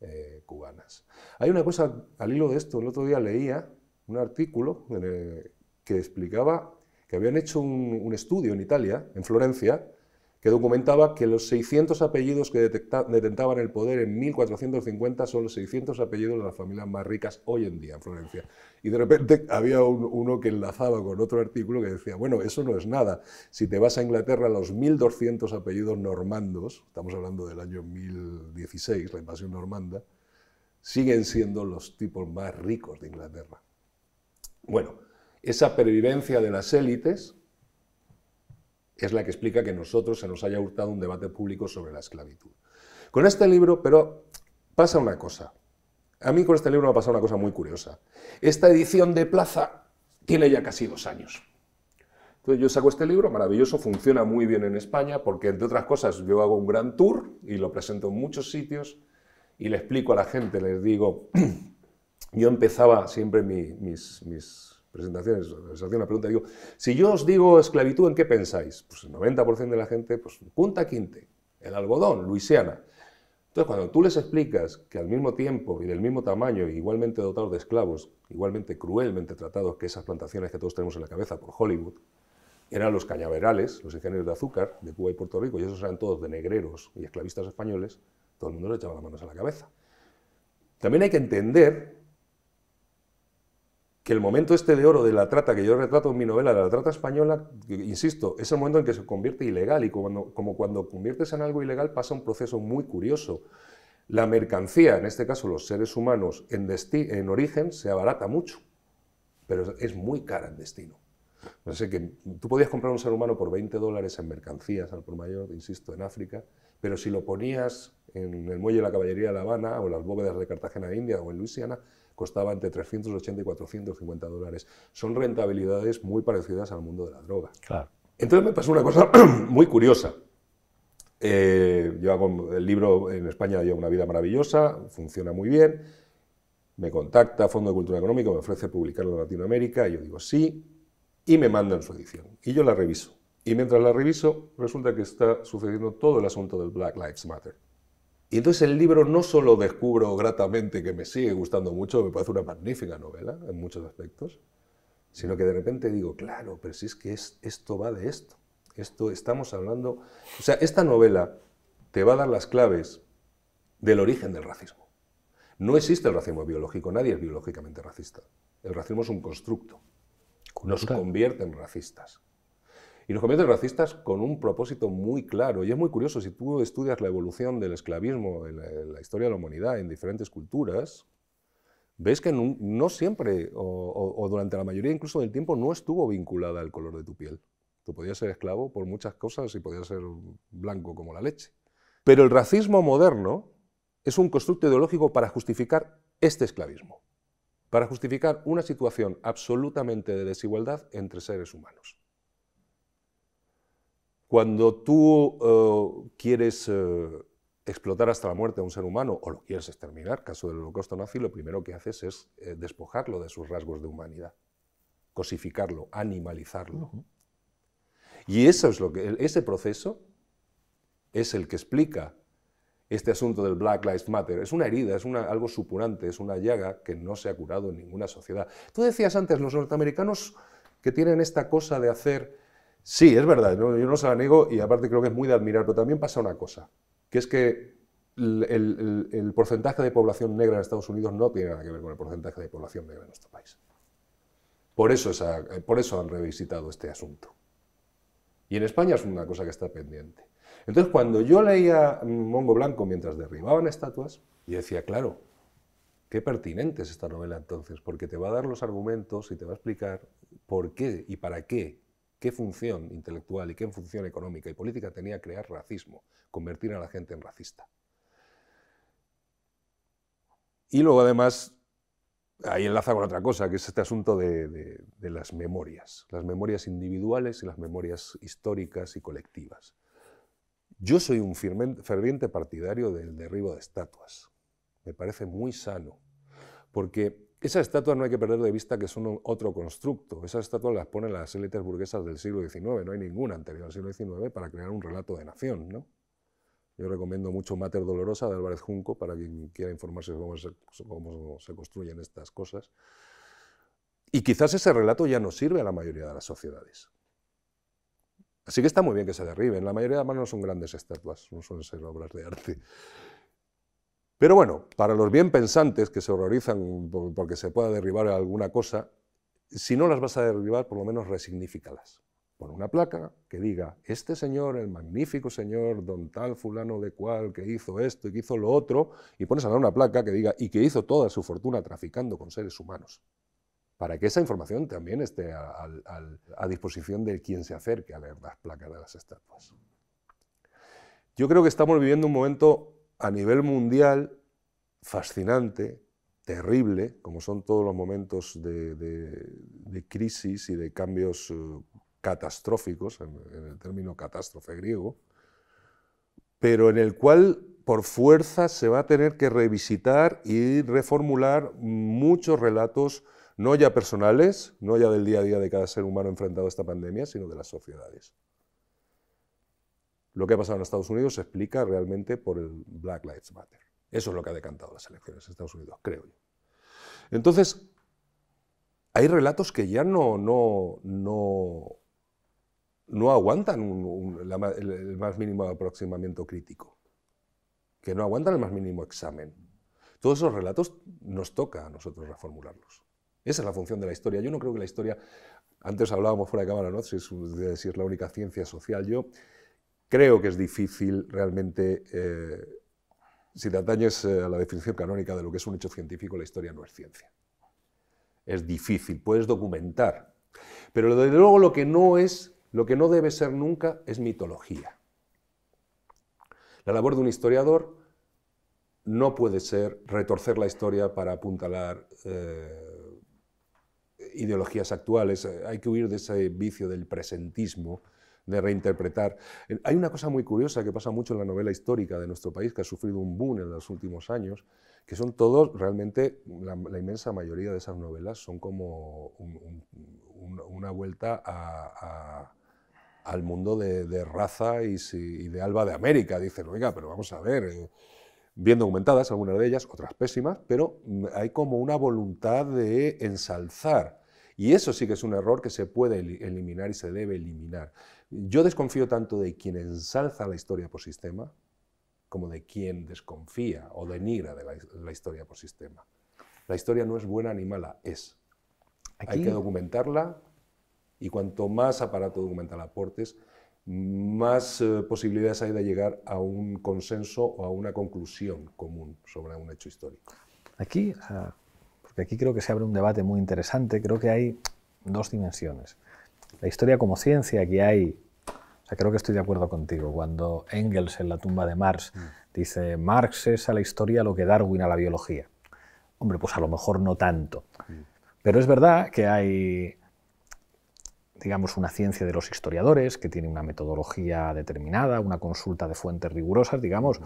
eh, cubanas. Hay una cosa, al hilo de esto, el otro día leía un artículo que explicaba que habían hecho un, estudio en Italia, en Florencia, que documentaba que los 600 apellidos que detentaban el poder en 1450 son los 600 apellidos de las familias más ricas hoy en día en Florencia. Y de repente había uno que enlazaba con otro artículo que decía, bueno, eso no es nada. Si te vas a Inglaterra, los 1200 apellidos normandos, estamos hablando del año 1016, la invasión normanda, siguen siendo los tipos más ricos de Inglaterra. Bueno, esa pervivencia de las élites es la que explica que nosotros se nos haya hurtado un debate público sobre la esclavitud. Con este libro, pero pasa una cosa. A mí con este libro me ha pasado una cosa muy curiosa. Esta edición de Plaza tiene ya casi dos años. Entonces yo saco este libro, maravilloso, funciona muy bien en España, porque entre otras cosas yo hago un gran tour y lo presento en muchos sitios y le explico a la gente, les digo, yo empezaba siempre mis presentaciones, les hacía una pregunta, digo, si yo os digo esclavitud, ¿en qué pensáis? Pues el 90% de la gente, pues punta quinte, el algodón, Luisiana. Entonces, cuando tú les explicas que al mismo tiempo y del mismo tamaño, igualmente dotados de esclavos, igualmente cruelmente tratados que esas plantaciones que todos tenemos en la cabeza por Hollywood, eran los cañaverales, los ingenieros de azúcar de Cuba y Puerto Rico, y esos eran todos de negreros y esclavistas españoles, todo el mundo le echaba las manos a la cabeza. También hay que entender que el momento este de oro de la trata, que yo retrato en mi novela, de la trata española, insisto, es el momento en que se convierte ilegal y como cuando conviertes en algo ilegal pasa un proceso muy curioso. La mercancía, en este caso los seres humanos, en, origen se abarata mucho, pero es muy cara en destino. No sé, que tú podías comprar un ser humano por 20 dólares en mercancías al por mayor, insisto, en África, pero si lo ponías en el muelle de la caballería de La Habana o las bóvedas de Cartagena de India o en Luisiana, costaba entre 380 y 450 dólares. Son rentabilidades muy parecidas al mundo de la droga. Claro. Entonces me pasó una cosa muy curiosa. Eh, el libro en España, lleva una vida maravillosa, funciona muy bien. Me contacta Fondo de Cultura Económica, me ofrece publicarlo en Latinoamérica, y yo digo sí, y me mandan su edición. Y yo la reviso. Y mientras la reviso, resulta que está sucediendo todo el asunto del Black Lives Matter. Y entonces el libro no solo descubro gratamente que me sigue gustando mucho, me parece una magnífica novela en muchos aspectos, sino que de repente digo, claro, pero si es que esto va de esto, esto estamos hablando, o sea, esta novela te va a dar las claves del origen del racismo. No existe el racismo biológico, nadie es biológicamente racista. El racismo es un constructo. Nos convierte en racistas. Y los comienzos racistas con un propósito muy claro. Y es muy curioso, si tú estudias la evolución del esclavismo en la, historia de la humanidad, en diferentes culturas, ves que no, siempre, o, durante la mayoría incluso del tiempo, no estuvo vinculada al color de tu piel. Tú podías ser esclavo por muchas cosas y podías ser blanco como la leche. Pero el racismo moderno es un constructo ideológico para justificar este esclavismo, para justificar una situación absolutamente de desigualdad entre seres humanos. Cuando tú eh, quieres eh, explotar hasta la muerte a un ser humano o lo quieres exterminar, caso del holocausto nazi, lo primero que haces es eh, despojarlo de sus rasgos de humanidad, cosificarlo, animalizarlo. Y eso es lo que, ese proceso es el que explica este asunto del Black Lives Matter. Es una herida, es algo supurante, es una llaga que no se ha curado en ninguna sociedad. Tú decías antes, los norteamericanos que tienen esta cosa de hacer Sí, es verdad, yo no se la niego y aparte creo que es muy de admirar, pero también pasa una cosa, que es que el, porcentaje de población negra en Estados Unidos no tiene nada que ver con el porcentaje de población negra en nuestro país. Por eso, eh, por eso han revisitado este asunto. Y en España es una cosa que está pendiente. Entonces, cuando yo leía Mongo Blanco mientras derribaban estatuas, yo decía, claro, qué pertinente es esta novela entonces, porque te va a dar los argumentos y te va a explicar por qué y para qué ¿Qué función intelectual y qué función económica y política tenía crear racismo, convertir a la gente en racista? Y luego además, ahí enlaza con otra cosa, que es este asunto de, las memorias, las memorias individuales y las memorias históricas y colectivas. Yo soy un ferviente partidario del derribo de estatuas. Me parece muy sano, porque esas estatua no hay que perder de vista que son otro constructo. Esas estatuas las ponen las élites burguesas del siglo XIX, no hay ninguna anterior al siglo XIX para crear un relato de nación. Yo recomiendo mucho Mater Dolorosa de Álvarez Junco para quien quiera informarse cómo se, cómo se construyen estas cosas. Y quizás ese relato ya no sirve a la mayoría de las sociedades. Así que está muy bien que se derriben. La mayoría de las no son grandes estatuas, no suelen ser obras de arte. Pero bueno, para los bien pensantes que se horrorizan porque se pueda derribar alguna cosa, si no las vas a derribar, por lo menos resignifícalas. Pon una placa que diga, este señor, el magnífico señor, don tal fulano de cual, que hizo esto y que hizo lo otro, y pones a la una placa que diga, y que hizo toda su fortuna traficando con seres humanos, para que esa información también esté a, a disposición de quien se acerque a leer las placas de las estatuas. Yo creo que estamos viviendo un momento a nivel mundial fascinante, terrible, como son todos los momentos de, crisis y de cambios eh, catastróficos, en, el término catástrofe griego, pero en el cual por fuerza se va a tener que revisitar y reformular muchos relatos, no ya personales, no ya del día a día de cada ser humano enfrentado a esta pandemia, sino de las sociedades. Lo que ha pasado en Estados Unidos se explica realmente por el Black Lives Matter. Eso es lo que ha decantado las elecciones en Estados Unidos, creo yo. Entonces, hay relatos que ya no, no, no, no aguantan el, más mínimo aproximamiento crítico, que no aguantan el más mínimo examen. Todos esos relatos nos toca a nosotros reformularlos. Esa es la función de la historia. Yo no creo que la historia, antes hablábamos fuera de cámara, ¿no? si es, si es la única ciencia social, yo Creo que es difícil realmente, eh, si te atañes a la definición canónica de lo que es un hecho científico, la historia no es ciencia. Es difícil, puedes documentar. Pero desde luego lo que no es, lo que no debe ser nunca es mitología. La labor de un historiador no puede ser retorcer la historia para apuntalar eh, ideologías actuales. Hay que huir de ese vicio del presentismo de reinterpretar. Eh, hay una cosa muy curiosa que pasa mucho en la novela histórica de nuestro país, que ha sufrido un boom en los últimos años, que son todos, realmente, la, inmensa mayoría de esas novelas son como una vuelta al mundo de, raza y, de Alba de América. Dicen, oiga, pero vamos a ver, eh, bien documentadas algunas de ellas, otras pésimas, pero mm, hay como una voluntad de ensalzar. Y eso sí que es un error que se puede eliminar y se debe eliminar. Yo desconfío tanto de quien ensalza la historia por sistema como de quien desconfía o denigra de la, historia por sistema. La historia no es buena ni mala, es. Hay que documentarla y cuanto más aparato documental aportes, más eh, posibilidades hay de llegar a un consenso o a una conclusión común sobre un hecho histórico. Aquí, ah, porque aquí creo que se abre un debate muy interesante, creo que hay dos dimensiones la historia como ciencia, que hay... O sea, creo que estoy de acuerdo contigo. Cuando Engels en la tumba de Marx mm. dice, Marx es a la historia lo que Darwin a la biología. Hombre, pues a lo mejor no tanto. Mm. Pero es verdad que hay, digamos, una ciencia de los historiadores que tiene una metodología determinada, una consulta de fuentes rigurosas, digamos, mm.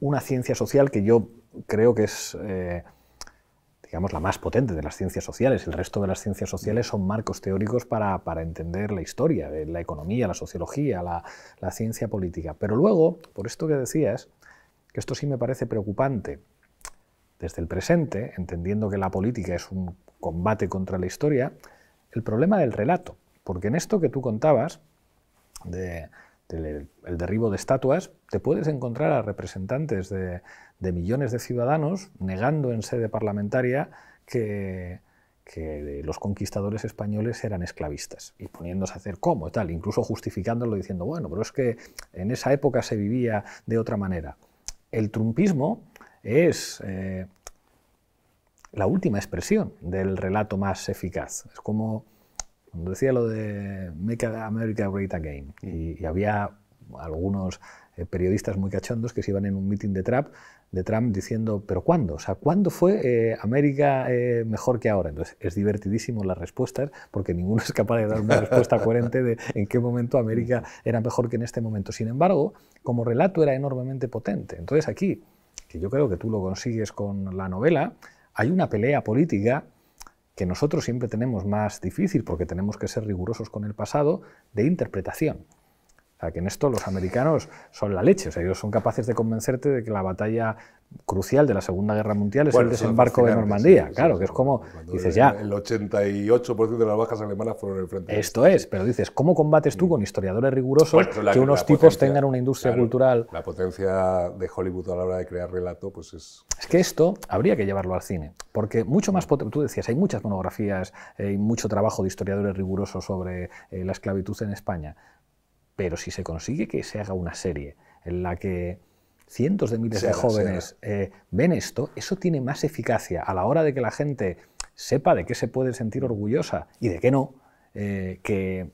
una ciencia social que yo creo que es... Eh, digamos, la más potente de las ciencias sociales. El resto de las ciencias sociales son marcos teóricos para, entender la historia, la economía, la sociología, la, la ciencia política. Pero luego, por esto que decías, que esto sí me parece preocupante, desde el presente, entendiendo que la política es un combate contra la historia, el problema del relato. Porque en esto que tú contabas, de el derribo de estatuas, te puedes encontrar a representantes de, millones de ciudadanos negando en sede parlamentaria que, los conquistadores españoles eran esclavistas y poniéndose a hacer cómo tal, incluso justificándolo diciendo, bueno, pero es que en esa época se vivía de otra manera. El trumpismo es eh, la última expresión del relato más eficaz. Es como cuando decía lo de Make America Great Again, y, mm. había algunos eh, periodistas muy cachondos que se iban en un meeting de Trump, de Trump diciendo, pero ¿cuándo? O sea, ¿cuándo fue eh, América eh, mejor que ahora? Entonces, es divertidísimo las respuestas porque ninguno es capaz de dar una respuesta coherente de en qué momento América era mejor que en este momento. Sin embargo, como relato era enormemente potente. Entonces, aquí, que yo creo que tú lo consigues con la novela, hay una pelea política que nosotros siempre tenemos más difícil porque tenemos que ser rigurosos con el pasado, de interpretación que en esto los americanos son la leche. O ellos son capaces de convencerte de que la batalla crucial de la Segunda Guerra Mundial es el desembarco de Normandía. claro, que es como, dices ya... El 88% de las bajas alemanas fueron en el frente. Esto es, pero dices, ¿cómo combates tú mm. con historiadores rigurosos que unos tipos tengan una industria cultural? La potencia de Hollywood a la hora de crear relato, pues es... Es que esto habría que llevarlo al cine, porque mucho más... Tú decías, hay muchas monografías hay eh, mucho trabajo de historiadores rigurosos sobre eh, la esclavitud en España. Pero si se consigue que se haga una serie en la que cientos de miles de jóvenes eh, ven esto, eso tiene más eficacia a la hora de que la gente sepa de qué se puede sentir orgullosa y de qué no, eh, que,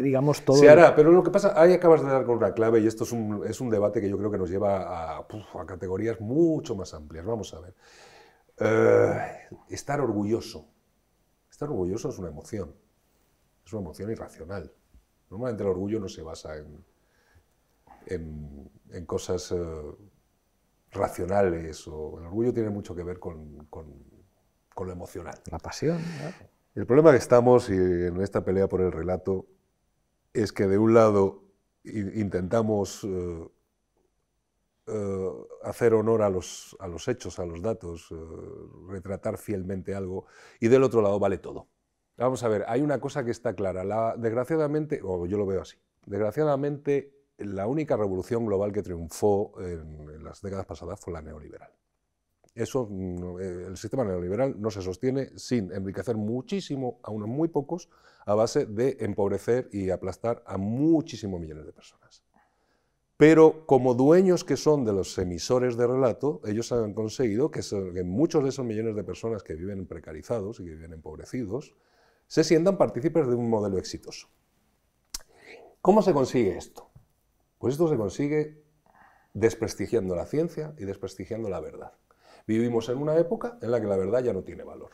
digamos todo... Se hará, pero lo que pasa, ahí acabas de dar con una clave y esto es un, debate que yo creo que nos lleva a, categorías mucho más amplias. Vamos a ver. Eh, estar orgulloso. Estar orgulloso es una emoción, es una emoción irracional. Normalmente el orgullo no se basa en, en, cosas eh, racionales. O, el orgullo tiene mucho que ver con, lo emocional. La pasión. El problema que estamos en esta pelea por el relato es que de un lado intentamos eh, eh, hacer honor a los, a los hechos, a los datos, retratar fielmente algo, y del otro lado vale todo. Vamos a ver, hay una cosa que está clara. desgraciadamente, o yo lo veo así, desgraciadamente la única revolución global que triunfó en, las décadas pasadas fue la neoliberal. Eso, mm, eh, el sistema neoliberal no se sostiene sin enriquecer muchísimo a unos muy pocos a base de empobrecer y aplastar a muchísimos millones de personas. Pero como dueños que son de los emisores de relato, ellos han conseguido que, que muchos de esos millones de personas que viven precarizados y que viven empobrecidos se sientan partícipes de un modelo exitoso. ¿Cómo se consigue esto? Pues esto se consigue desprestigiando la ciencia y desprestigiando la verdad. Vivimos en una época en la que la verdad ya no tiene valor.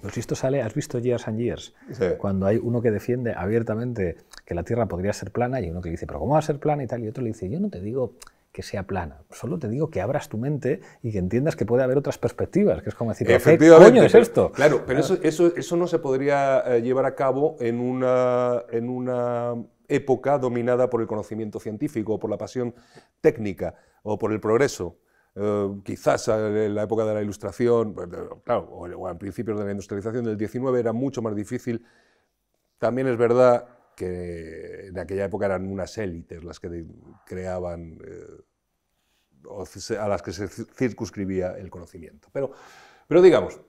Pues esto sale, has visto Years and Years, cuando hay uno que defiende abiertamente que la Tierra podría ser plana y uno que dice, pero ¿cómo va a ser plana y tal? Y otro le dice, yo no te digo que sea plana. Solo te digo que abras tu mente y que entiendas que puede haber otras perspectivas, que es como decir, ¿qué coño es esto? claro, pero Eso, eso, no se podría eh, llevar a cabo en una, en una época dominada por el conocimiento científico, por la pasión técnica o por el progreso. Eh, quizás en la época de la Ilustración, pues, o, en principios de la industrialización del 19 era mucho más difícil. También es verdad que en aquella época eran unas élites las que creaban, eh, a las que se circunscribía el conocimiento. Pero, pero digamos,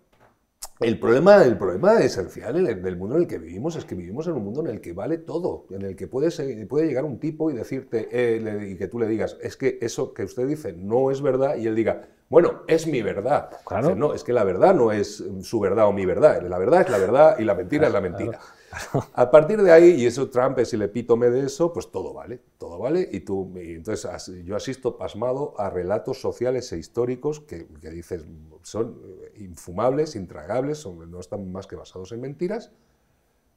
el problema, el problema esencial del mundo en el que vivimos es que vivimos en un mundo en el que vale todo, en el que puede puede llegar un tipo y decirte, eh, y que tú le digas, es que eso que usted dice no es verdad, y él diga, bueno, es mi verdad. Claro. no, es que la verdad no es su verdad o mi verdad, la verdad es la verdad y la mentira es la mentira. A partir de ahí, y eso Trump es el epítome de eso, pues todo vale, todo vale. Y, tú, entonces yo asisto pasmado a relatos sociales e históricos que, dices son eh, infumables, intragables, no están más que basados en mentiras,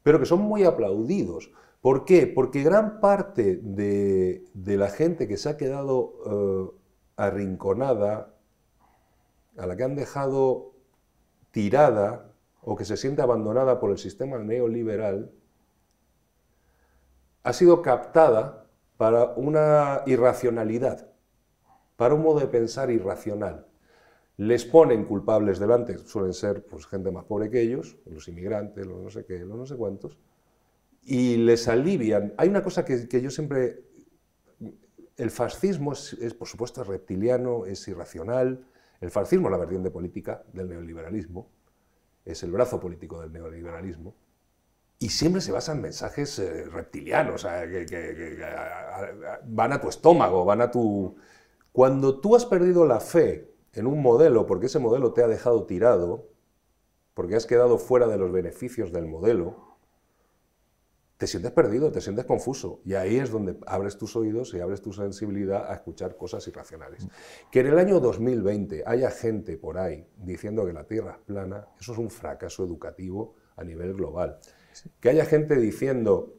pero que son muy aplaudidos. ¿Por qué? Porque gran parte de, la gente que se ha quedado eh, arrinconada, a la que han dejado tirada, o que se siente abandonada por el sistema neoliberal, ha sido captada para una irracionalidad, para un modo de pensar irracional. Les ponen culpables delante, suelen ser pues, gente más pobre que ellos, los inmigrantes, los no sé qué, los no sé cuántos, y les alivian. Hay una cosa que, yo siempre... El fascismo es, por supuesto, reptiliano, es irracional. El fascismo es la de política del neoliberalismo es el brazo político del neoliberalismo, y siempre se basan mensajes eh, reptilianos, que, van a tu estómago, van a tu... Cuando tú has perdido la fe en un modelo porque ese modelo te ha dejado tirado, porque has quedado fuera de los beneficios del modelo, te sientes perdido, te sientes confuso. Y ahí es donde abres tus oídos y abres tu sensibilidad a escuchar cosas irracionales. Mm. Que en el año 2020 haya gente por ahí diciendo que la Tierra es plana, eso es un fracaso educativo a nivel global. Que haya gente diciendo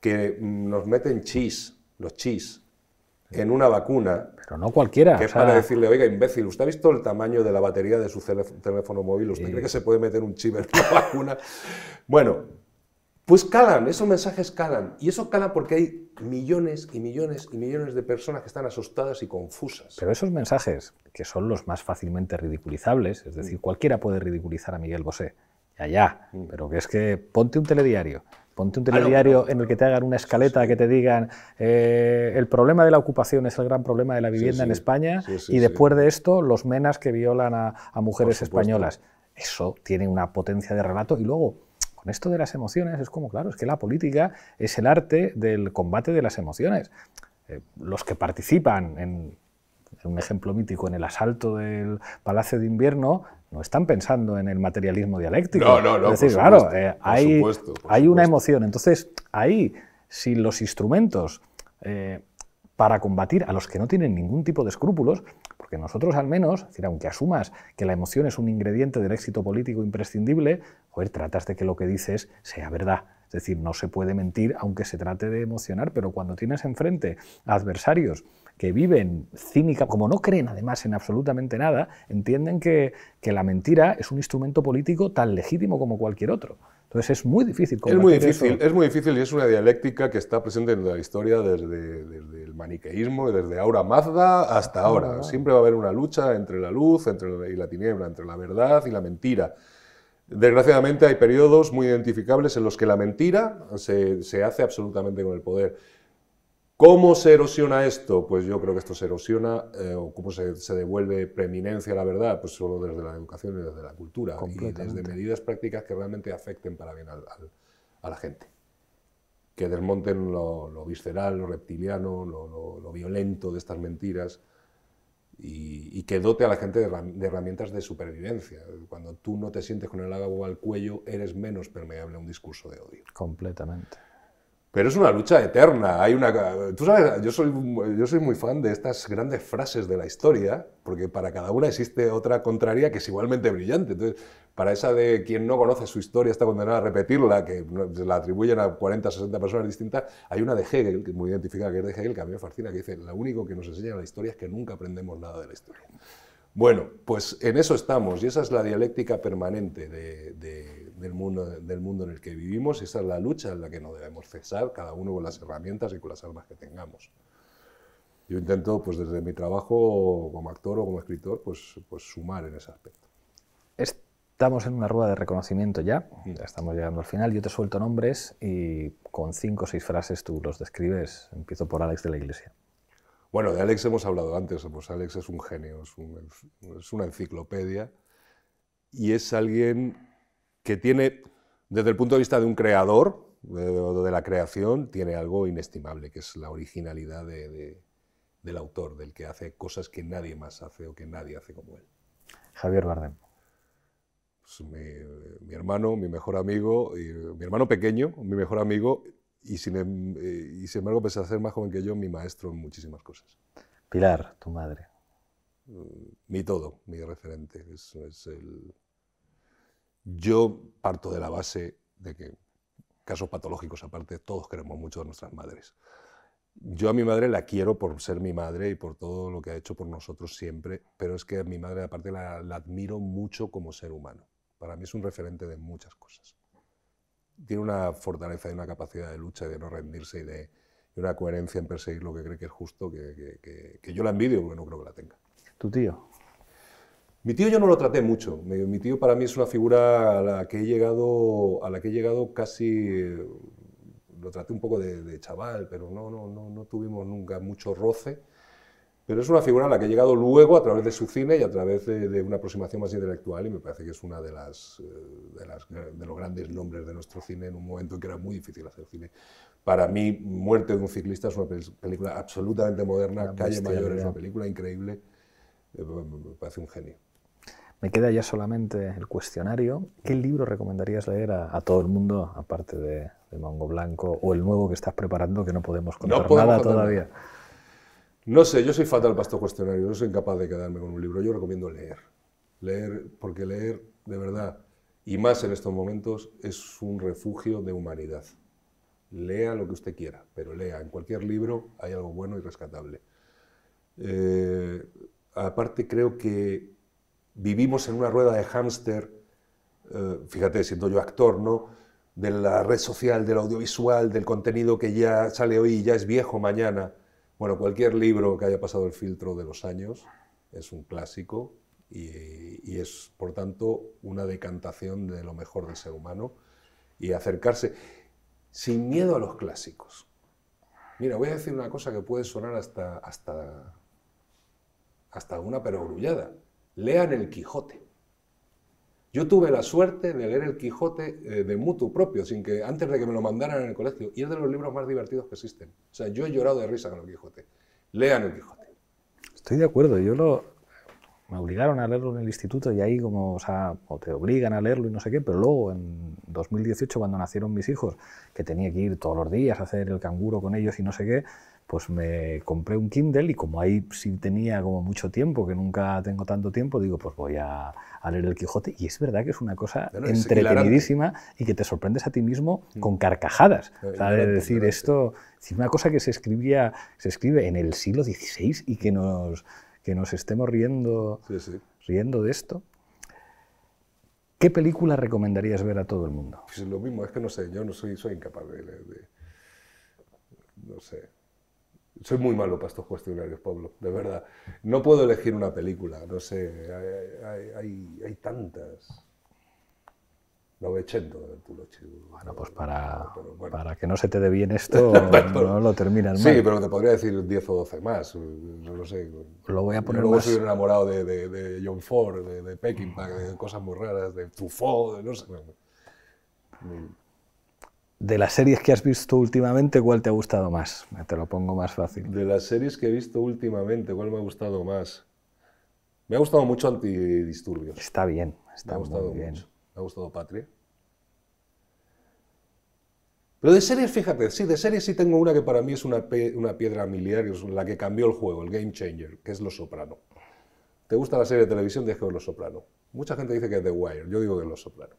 que mm, nos meten chis, los chis, en una vacuna. Pero no cualquiera. Que es para decirle, oiga, imbécil, ¿usted ha visto el tamaño de la batería de su teléfono móvil? ¿Usted cree que se puede meter un chip en la vacuna? Bueno, pues calan, esos mensajes calan. Y eso cala porque hay millones y millones y millones de personas que están asustadas y confusas. Pero esos mensajes, que son los más fácilmente ridiculizables, es decir, mm. cualquiera puede ridiculizar a Miguel Bosé, ya, ya, mm. pero que es que ponte un telediario. Ponte un ah, telediario en el que te hagan una escaleta, que te digan eh, el problema de la ocupación es el gran problema de la vivienda en España y después de esto los menas que violan a mujeres españolas. Eso tiene una potencia de relato y luego con esto de las emociones es como, claro, es que la política es el arte del combate de las emociones. Eh, los que participan en, un ejemplo mítico, en el asalto del Palacio de Invierno, no están pensando en el materialismo dialéctico. No, no, no. Es supuesto, claro, eh, hay, una emoción. Entonces, ahí, si los instrumentos eh, para combatir a los que no tienen ningún tipo de escrúpulos, porque nosotros al menos, aunque asumas que la emoción es un ingrediente del éxito político imprescindible, joder, tratas de que lo que dices sea verdad. Es decir, no se puede mentir aunque se trate de emocionar, pero cuando tienes enfrente adversarios que viven cínica, como no creen además en absolutamente nada, entienden que, que la mentira es un instrumento político tan legítimo como cualquier otro. Entonces es muy difícil. Es muy difícil, es muy difícil y es una dialéctica que está presente en la historia desde, el maniqueísmo, y desde Aura Mazda hasta ah, ahora. Siempre va a haber una lucha entre la luz y la tiniebla, entre la verdad y la mentira. Desgraciadamente hay periodos muy identificables en los que la mentira se, hace absolutamente con el poder. ¿Cómo se erosiona esto? Pues yo creo que esto se erosiona, eh, o cómo se, devuelve preeminencia a la verdad, pues solo desde la educación y desde la cultura, y desde medidas prácticas que realmente afecten para bien a la gente. Que desmonten lo, visceral, lo reptiliano, lo violento de estas mentiras y, y, que dote a la gente de, de, herramientas de supervivencia. Cuando tú no te sientes con el agua al cuello, eres menos permeable a un discurso de odio. Completamente. Pero es una lucha eterna. Hay una, tú sabes, yo soy, yo soy muy fan de estas grandes frases de la historia, porque para cada una existe otra contraria que es igualmente brillante. Entonces, para esa de quien no conoce su historia está condenado a repetirla, que la atribuyen a 40 60 personas distintas, hay una de Hegel, que es muy identificada, que es de Hegel, que a mí me fascina, que dice, lo único que nos enseña la historia es que nunca aprendemos nada de la historia. Bueno, pues en eso estamos, y esa es la dialéctica permanente de del, mundo, del mundo en el que vivimos. Esa es la lucha en la que no debemos cesar, cada uno con las herramientas y con las armas que tengamos. Yo intento, pues desde mi trabajo como actor o como escritor, pues, pues sumar en ese aspecto. Estamos en una rueda de reconocimiento ya, mm. ya estamos llegando al final. Yo te suelto nombres y con cinco o seis frases tú los describes. Empiezo por Alex de la Iglesia. Bueno, de Alex hemos hablado antes, pues Alex es un genio, es una enciclopedia y es alguien que tiene, desde el punto de vista de un creador, eh, de, la creación, tiene algo inestimable, que es la originalidad del autor, del que hace cosas que nadie más hace o que nadie hace como él. Javier Bardem. Pues mi, hermano, mi mejor amigo, mi hermano pequeño, mi mejor amigo, y sin, em, eh, y embargo, pese a ser más joven que yo, mi maestro en muchísimas cosas. Pilar, tu madre. Mm, mi todo, mi referente. es el, yo parto de la base de que, casos patológicos aparte, todos queremos mucho a nuestras madres. Yo a mi madre la quiero por ser mi madre y por todo lo que ha hecho por nosotros siempre, pero es que a mi madre aparte la, admiro mucho como ser humano. Para mí es un referente de muchas cosas. Tiene una fortaleza y una capacidad de lucha y de no rendirse y de una coherencia en perseguir lo que cree que es justo que, que yo la envidio porque no creo que la tenga. ¿Tu tío? Mi tío yo no lo traté mucho. Mi, mi, tío para mí es una figura a la que he llegado, a la que he llegado casi, lo traté un poco de, chaval, pero no, no, no, no, tuvimos nunca mucho roce. Pero es una figura a la que he llegado luego a través de su cine y a través de, de una aproximación más intelectual y me parece que es una de las, eh, de las, de los grandes nombres de nuestro cine en un momento en que era muy difícil hacer cine. Para mí, Muerte de un ciclista es una película absolutamente moderna, Calle Mayor es una película increíble, eh, me parece un genio. Me queda ya solamente el cuestionario. ¿Qué libro recomendarías leer a, todo el mundo, aparte de, de, Mango Blanco, o el nuevo que estás preparando que no podemos contar nada todavía? No sé, yo soy fatal para estos cuestionarios, no soy incapaz de quedarme con un libro. Yo recomiendo leer. Leer, porque leer, de verdad, y más en estos momentos, es un refugio de humanidad. Lea lo que usted quiera, pero lea. En cualquier libro hay algo bueno y rescatable. Eh, aparte, creo que vivimos en una rueda de hámster, eh, fíjate, siendo yo actor, ¿no? De la red social, del audiovisual, del contenido que ya sale hoy y ya es viejo mañana. Bueno, cualquier libro que haya pasado el filtro de los años es un clásico y, es, por tanto, una decantación de lo mejor del ser humano y acercarse sin miedo a los clásicos. Mira, voy a decir una cosa que puede sonar hasta, hasta, hasta una perogrullada lean el Quijote. Yo tuve la suerte de leer el Quijote eh, de mutuo propio, sin que antes de que me lo mandaran en el colegio, y es de los libros más divertidos que existen. O sea, yo he llorado de risa con el Quijote. Lean el Quijote. Estoy de acuerdo, yo lo me obligaron a leerlo en el instituto y ahí como, o sea, te obligan a leerlo y no sé qué, pero luego en 2018 cuando nacieron mis hijos, que tenía que ir todos los días a hacer el canguro con ellos y no sé qué, pues me compré un Kindle y como ahí sí tenía como mucho tiempo, que nunca tengo tanto tiempo, digo, pues voy a, leer El Quijote. Y es verdad que es una cosa entretenidísima y que te sorprendes a ti mismo mm. con carcajadas. Es eh, decir esto, es una cosa que se, escribía, se escribe en el siglo XVI y que nos, que nos estemos riendo, riendo de esto. ¿Qué película recomendarías ver a todo el mundo? Pues lo mismo, es que no sé, yo no soy, soy incapaz de no sé, soy muy malo para estos cuestionarios, Pablo, de verdad. No puedo elegir una película, no sé, hay, hay, tantas. 900 de Arturo Bueno, pues para, para que no se te dé bien esto, no lo terminas mal. Sí, pero te podría decir 10 o 12 más, no lo sé. Lo voy a poner Luego más... soy enamorado de, de, de, John Ford, de, de Peckinpah, de cosas muy raras, de Truffaut, de no sé. Mm de las series que has visto últimamente, ¿cuál te ha gustado más? Te lo pongo más fácil. De las series que he visto últimamente, ¿cuál me ha gustado más? Me ha gustado mucho Antidisturbios. Está bien, está ha gustado bien. Me ha gustado Patria. Pero de series, fíjate, sí, de series sí tengo una que para mí es una, piedra miliar, es la que cambió el juego, el game changer, que es Los Soprano. ¿Te gusta la serie de televisión? de que lo Los Soprano. Mucha gente dice que es The Wire, yo digo que es Los Soprano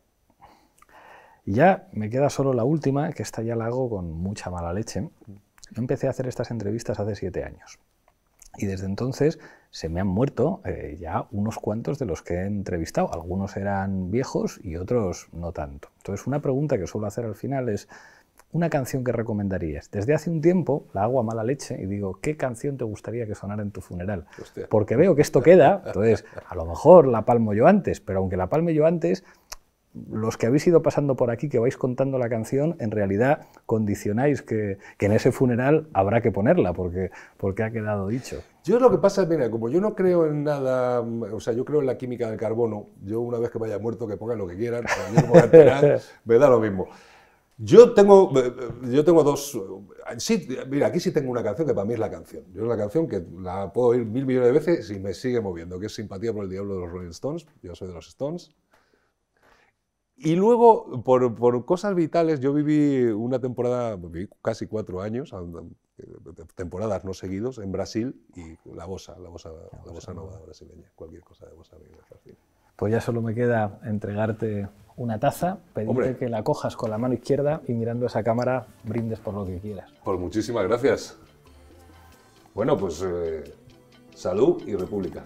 ya me queda solo la última, que esta ya la hago con mucha mala leche. Yo empecé a hacer estas entrevistas hace siete años. Y desde entonces se me han muerto eh, ya unos cuantos de los que he entrevistado. Algunos eran viejos y otros no tanto. Entonces, una pregunta que suelo hacer al final es, ¿una canción que recomendarías? Desde hace un tiempo la hago a mala leche y digo, ¿qué canción te gustaría que sonara en tu funeral? Porque veo que esto queda, entonces a lo mejor la palmo yo antes, pero aunque la palme yo antes, los que habéis ido pasando por aquí, que vais contando la canción, en realidad condicionáis que, en ese funeral habrá que ponerla, porque, porque ha quedado dicho. Yo lo que pasa, es, mira, como yo no creo en nada, o sea, yo creo en la química del carbono, yo una vez que vaya muerto, que pongan lo que quieran, no me da lo mismo. Yo tengo, eh, eh, yo tengo dos. mira, aquí sí tengo una canción que para mí es la canción. Yo es la canción que la puedo oír mil millones de veces y me sigue moviendo, que es Simpatía por el Diablo de los Rolling Stones. Yo soy de los Stones. Y luego, por, cosas vitales, yo viví una temporada, viví casi cuatro años, eh, temporadas no seguidos, en Brasil y la bosa, la bosa, la, nova brasileña. Cualquier cosa de bosa Pues ya solo me queda entregarte una taza, pedirte que la cojas con la mano izquierda y mirando esa cámara brindes por lo que quieras. Pues muchísimas gracias. Bueno, pues eh, salud y república.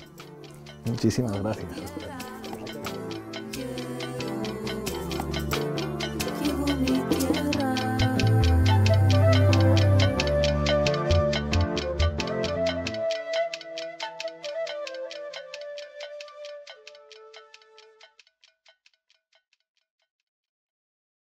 Muchísimas gracias.